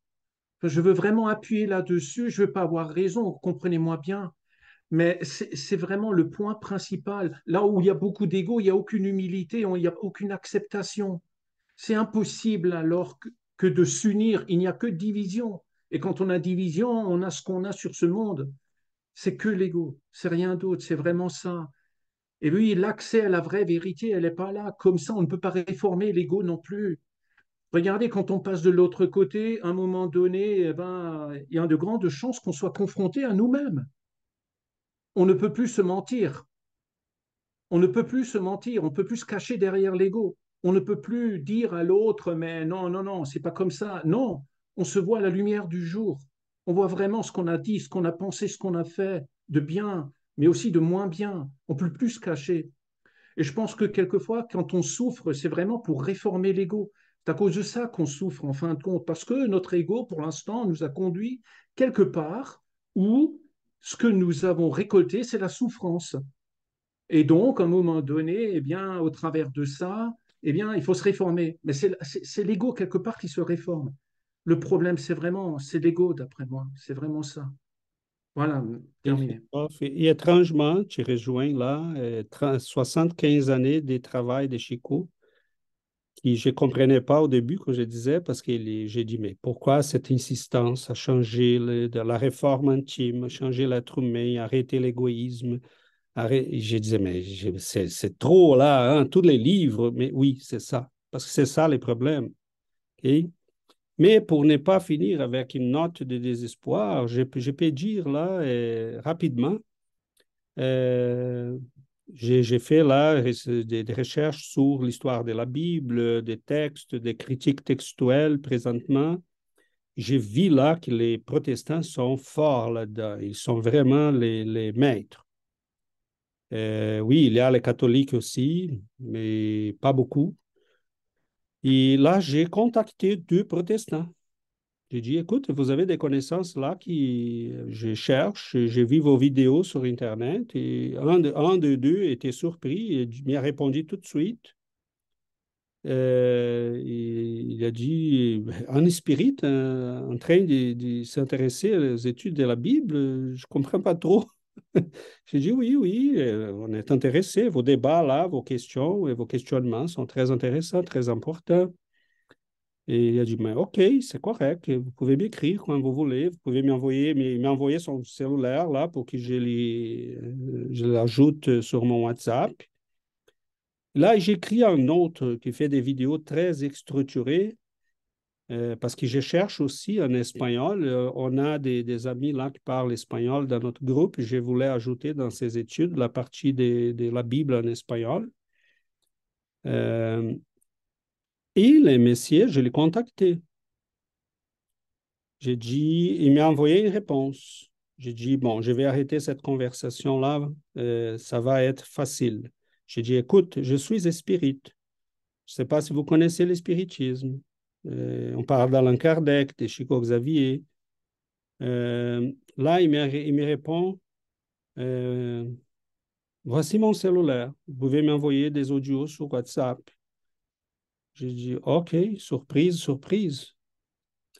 Je veux vraiment appuyer là-dessus, je ne veux pas avoir raison, comprenez-moi bien. Mais c'est vraiment le point principal. Là où il y a beaucoup d'ego, il n'y a aucune humilité, il n'y a aucune acceptation. C'est impossible alors que, que de s'unir, il n'y a que division. Et quand on a division, on a ce qu'on a sur ce monde. C'est que l'ego, c'est rien d'autre, c'est vraiment ça. Et lui, l'accès à la vraie vérité, elle n'est pas là. Comme ça, on ne peut pas réformer l'ego non plus. Regardez, quand on passe de l'autre côté, à un moment donné, eh ben, il y a de grandes chances qu'on soit confronté à nous-mêmes. On ne peut plus se mentir. On ne peut plus se mentir. On ne peut plus se cacher derrière l'ego. On ne peut plus dire à l'autre, mais non, non, non, c'est pas comme ça. Non, on se voit à la lumière du jour. On voit vraiment ce qu'on a dit, ce qu'on a pensé, ce qu'on a fait, de bien, mais aussi de moins bien. On peut plus se cacher. Et je pense que quelquefois, quand on souffre, c'est vraiment pour réformer l'ego. C'est à cause de ça qu'on souffre en fin de compte, parce que notre ego, pour l'instant, nous a conduits quelque part où ce que nous avons récolté, c'est la souffrance. Et donc, à un moment donné, eh bien, au travers de ça, eh bien, il faut se réformer. Mais c'est l'ego quelque part qui se réforme le problème, c'est vraiment, c'est l'ego, d'après moi. C'est vraiment ça. Voilà, terminé. Et, étrangement, tu rejoins là 75 euh, années de travail de Chico, qui je ne comprenais pas au début, quand je disais, parce que j'ai dit, mais pourquoi cette insistance à changer de la réforme intime, changer l'être humain, arrêter l'égoïsme Je disais, mais c'est trop là, hein, tous les livres, mais oui, c'est ça, parce que c'est ça les problèmes. et mais pour ne pas finir avec une note de désespoir, je, peux dire là euh, rapidement, euh, j'ai fait là des, recherches sur l'histoire de la Bible, des textes, des critiques textuelles présentement. j'ai vu là que les protestants sont forts là-dedans. Ils sont vraiment les, maîtres. Euh, oui, il y a les catholiques aussi, mais pas beaucoup. Et là, j'ai contacté deux protestants. J'ai dit, écoute, vous avez des connaissances là qui, je cherche, j'ai vu vos vidéos sur Internet et un de, deux était surpris et m'a répondu tout de suite. Euh, il a dit, en spirit, en train de, de s'intéresser aux études de la Bible, je ne comprends pas trop. J'ai dit oui, oui, euh, on est intéressé. Vos débats là, vos questions et vos questionnements sont très intéressants, très importants. Et il a dit, OK, c'est correct. Vous pouvez m'écrire quand vous voulez. Vous pouvez m'envoyer, m'envoyer son cellulaire là pour que euh, je l'ajoute sur mon WhatsApp. Là, j'écris un autre qui fait des vidéos très structurées euh, parce que je cherche aussi en espagnol. Euh, on a des, amis là qui parlent espagnol dans notre groupe. Je voulais ajouter dans ces études la partie de, la Bible en espagnol. Euh, et les messieurs, je l'ai contacté. J'ai dit, il m'a envoyé une réponse. J'ai dit, bon, je vais arrêter cette conversation-là, ça va être facile. J'ai dit, écoute, je suis espérite. Je ne sais pas si vous connaissez l'espiritisme. Euh, on parle d'Alain Kardec, de Chico Xavier. Euh, là, il me, répond euh, Voici mon cellulaire. Vous pouvez m'envoyer des audios sur WhatsApp. J'ai dit OK, surprise, surprise.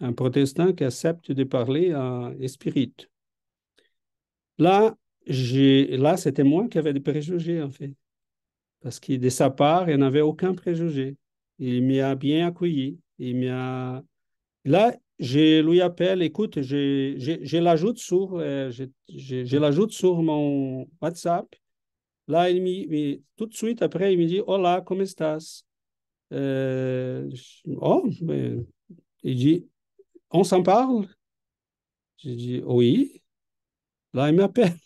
Un protestant qui accepte de parler à esprit. Là, là c'était moi qui avais des préjugés, en fait. Parce que de sa part, il n'avait aucun préjugé. Il m'y a bien accueilli. Eh là, je lui appelle, écoute, je, l'ajoute sur, euh, je, l'ajoute sur mon WhatsApp. Là, il tout de suite après, il me dit, hola, comment estás? Euh, oh, il dit, on s'en parle? Je dis, oui. Là, il m'appelle.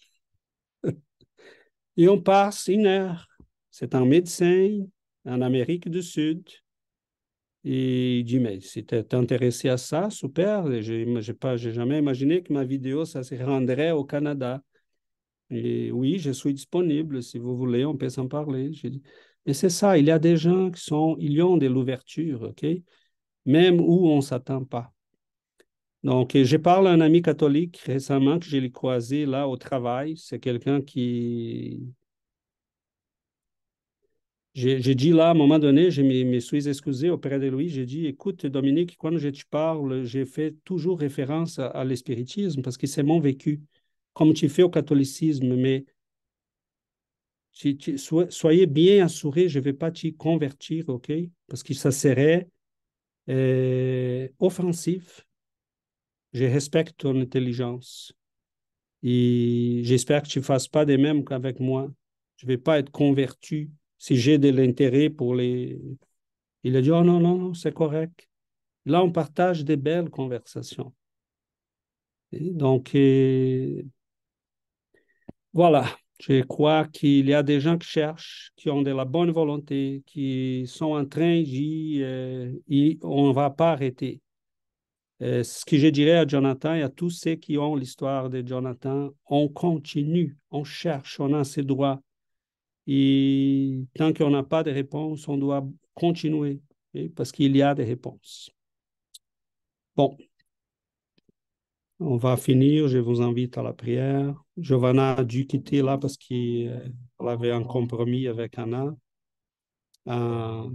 Et on passe une heure. C'est un médecin en Amérique du Sud. Et il dit, mais si tu es intéressé à ça, super, je n'ai jamais imaginé que ma vidéo, ça se rendrait au Canada. Et oui, je suis disponible, si vous voulez, on peut s'en parler. J'ai mais c'est ça, il y a des gens qui sont, ils ont de l'ouverture, OK? Même où on ne s'attend pas. Donc, je parle à un ami catholique récemment que j'ai croisé là au travail. C'est quelqu'un qui, j'ai dit là, à un moment donné, je me, suis excusé auprès de lui. J'ai dit, écoute, Dominique, quand je te parle, j'ai fait toujours référence à, à l'espiritisme parce que c'est mon vécu, comme tu fais au catholicisme, mais soyez bien assuré, je ne vais pas t'y convertir, OK? Parce que ça serait euh, offensif. Je respecte ton intelligence et j'espère que tu ne fasses pas de mêmes qu'avec moi. Je ne vais pas être converti si j'ai de l'intérêt pour les... Il a dit, oh non, non, non, c'est correct. Là, on partage des belles conversations. donc, voilà, je crois qu'il y a des gens qui cherchent, qui ont de la bonne volonté, qui sont en train d'y... Euh, on ne va pas arrêter. Euh, ce que je dirais à Jonathan et à tous ceux qui ont l'histoire de Jonathan, on continue, on cherche, on a ses droits et tant qu'on n'a pas de réponse, on doit continuer parce qu'il y a des réponses. Bon, on va finir. Je vous invite à la prière. Giovanna a dû quitter là parce qu'elle avait un compromis avec Anna. Euh,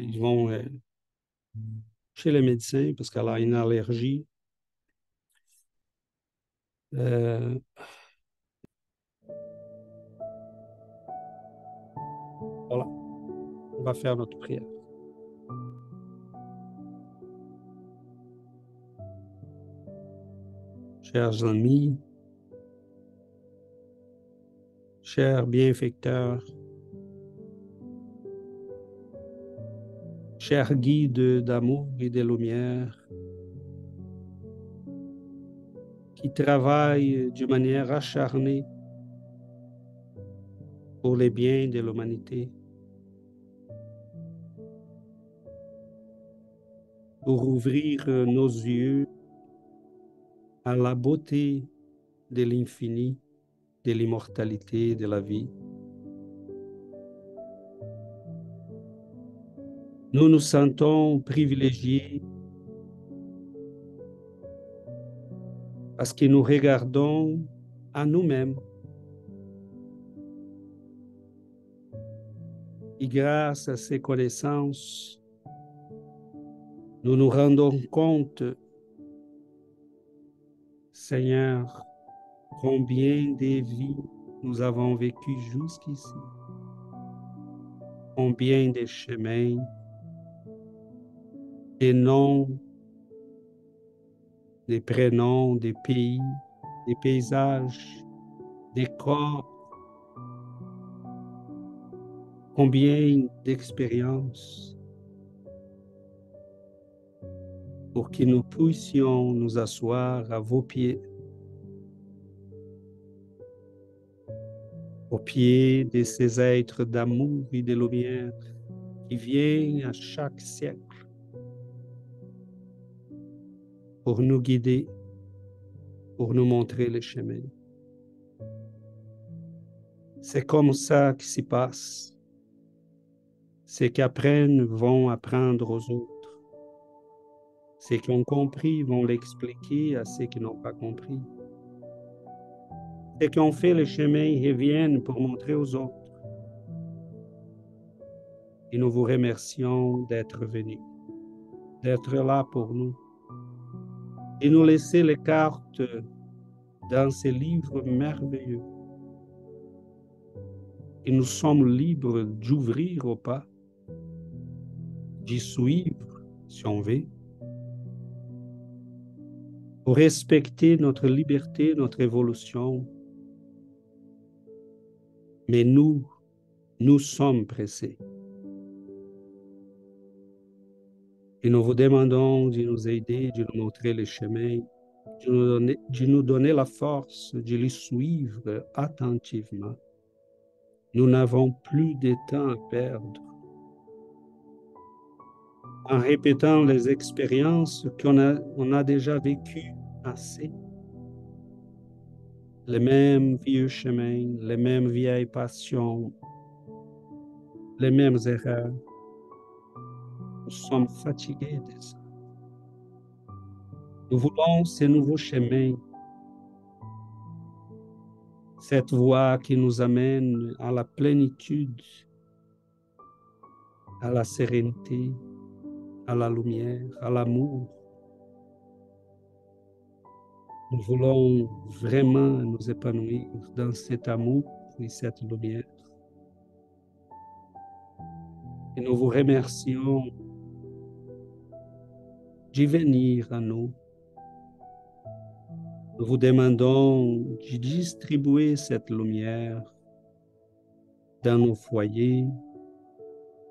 ils vont euh, chez les médecins parce qu'elle a une allergie. Euh, On va faire notre prière. Chers amis, chers bienfecteurs, chers guides d'amour et de lumière, qui travaillent d'une manière acharnée pour les biens de l'humanité. pour ouvrir euh, nos yeux à la beauté de l'infini, de l'immortalité de la vie. Nous nous sentons privilégiés parce que nous regardons à nous-mêmes. Et grâce à ces connaissances, nous nous rendons compte, Seigneur, combien de vies nous avons vécues jusqu'ici, combien de chemins, des noms, des prénoms, des pays, des paysages, des corps, combien d'expériences pour que nous puissions nous asseoir à vos pieds, aux pieds de ces êtres d'amour et de lumière qui viennent à chaque siècle pour nous guider, pour nous montrer le chemin. C'est comme ça qui se passe. C'est nous vont apprendre aux autres ceux qui ont compris vont l'expliquer à ceux qui n'ont pas compris. Ceux qui ont fait le chemin reviennent pour montrer aux autres. Et nous vous remercions d'être venus, d'être là pour nous, et nous laisser les cartes dans ces livres merveilleux. Et nous sommes libres d'ouvrir au pas, d'y suivre si on veut respecter notre liberté, notre évolution. Mais nous, nous sommes pressés. Et nous vous demandons de nous aider, de nous montrer le chemin, de nous donner, la force de les suivre attentivement. Nous n'avons plus de temps à perdre. En répétant les expériences qu'on a déjà vécues, passé. Les mêmes vieux chemins, les mêmes vieilles passions, les mêmes erreurs. Nous sommes fatigués de ça. Nous voulons ce nouveau chemin, cette voie qui nous amène à la plénitude, à la sérénité, à la lumière, à l'amour. Nous voulons vraiment nous épanouir dans cet amour et cette lumière. Et nous vous remercions d'y venir à nous. Nous vous demandons de distribuer cette lumière dans nos foyers,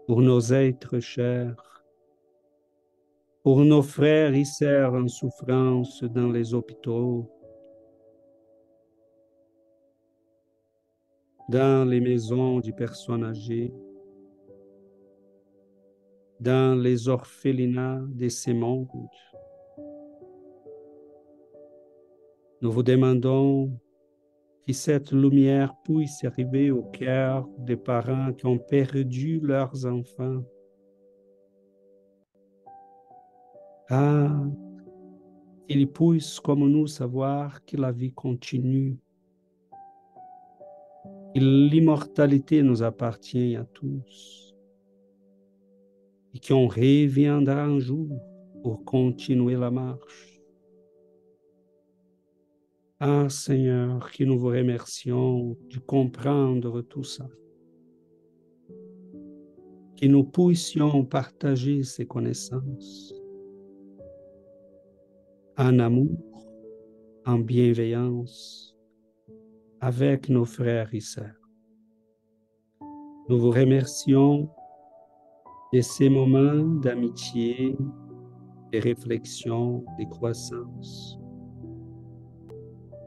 pour nos êtres chers, pour nos frères et sœurs en souffrance dans les hôpitaux, dans les maisons du personnes âgées, dans les orphelinats de ces mondes. Nous vous demandons que cette lumière puisse arriver au cœur des parents qui ont perdu leurs enfants Ah, il puisse comme nous savoir que la vie continue. Et l'immortalité nous appartient à tous. Et qu'on reviendra un jour pour continuer la marche. Ah Seigneur, que nous vous remercions de comprendre tout ça. Que nous puissions partager ces connaissances en amour, en bienveillance avec nos frères et sœurs. Nous vous remercions de ces moments d'amitié, de réflexion, de croissance.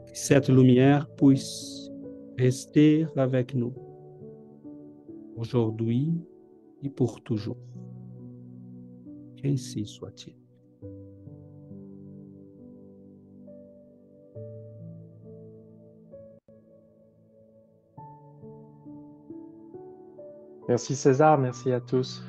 Que cette lumière puisse rester avec nous aujourd'hui et pour toujours. Ainsi soit-il. Merci César, merci à tous.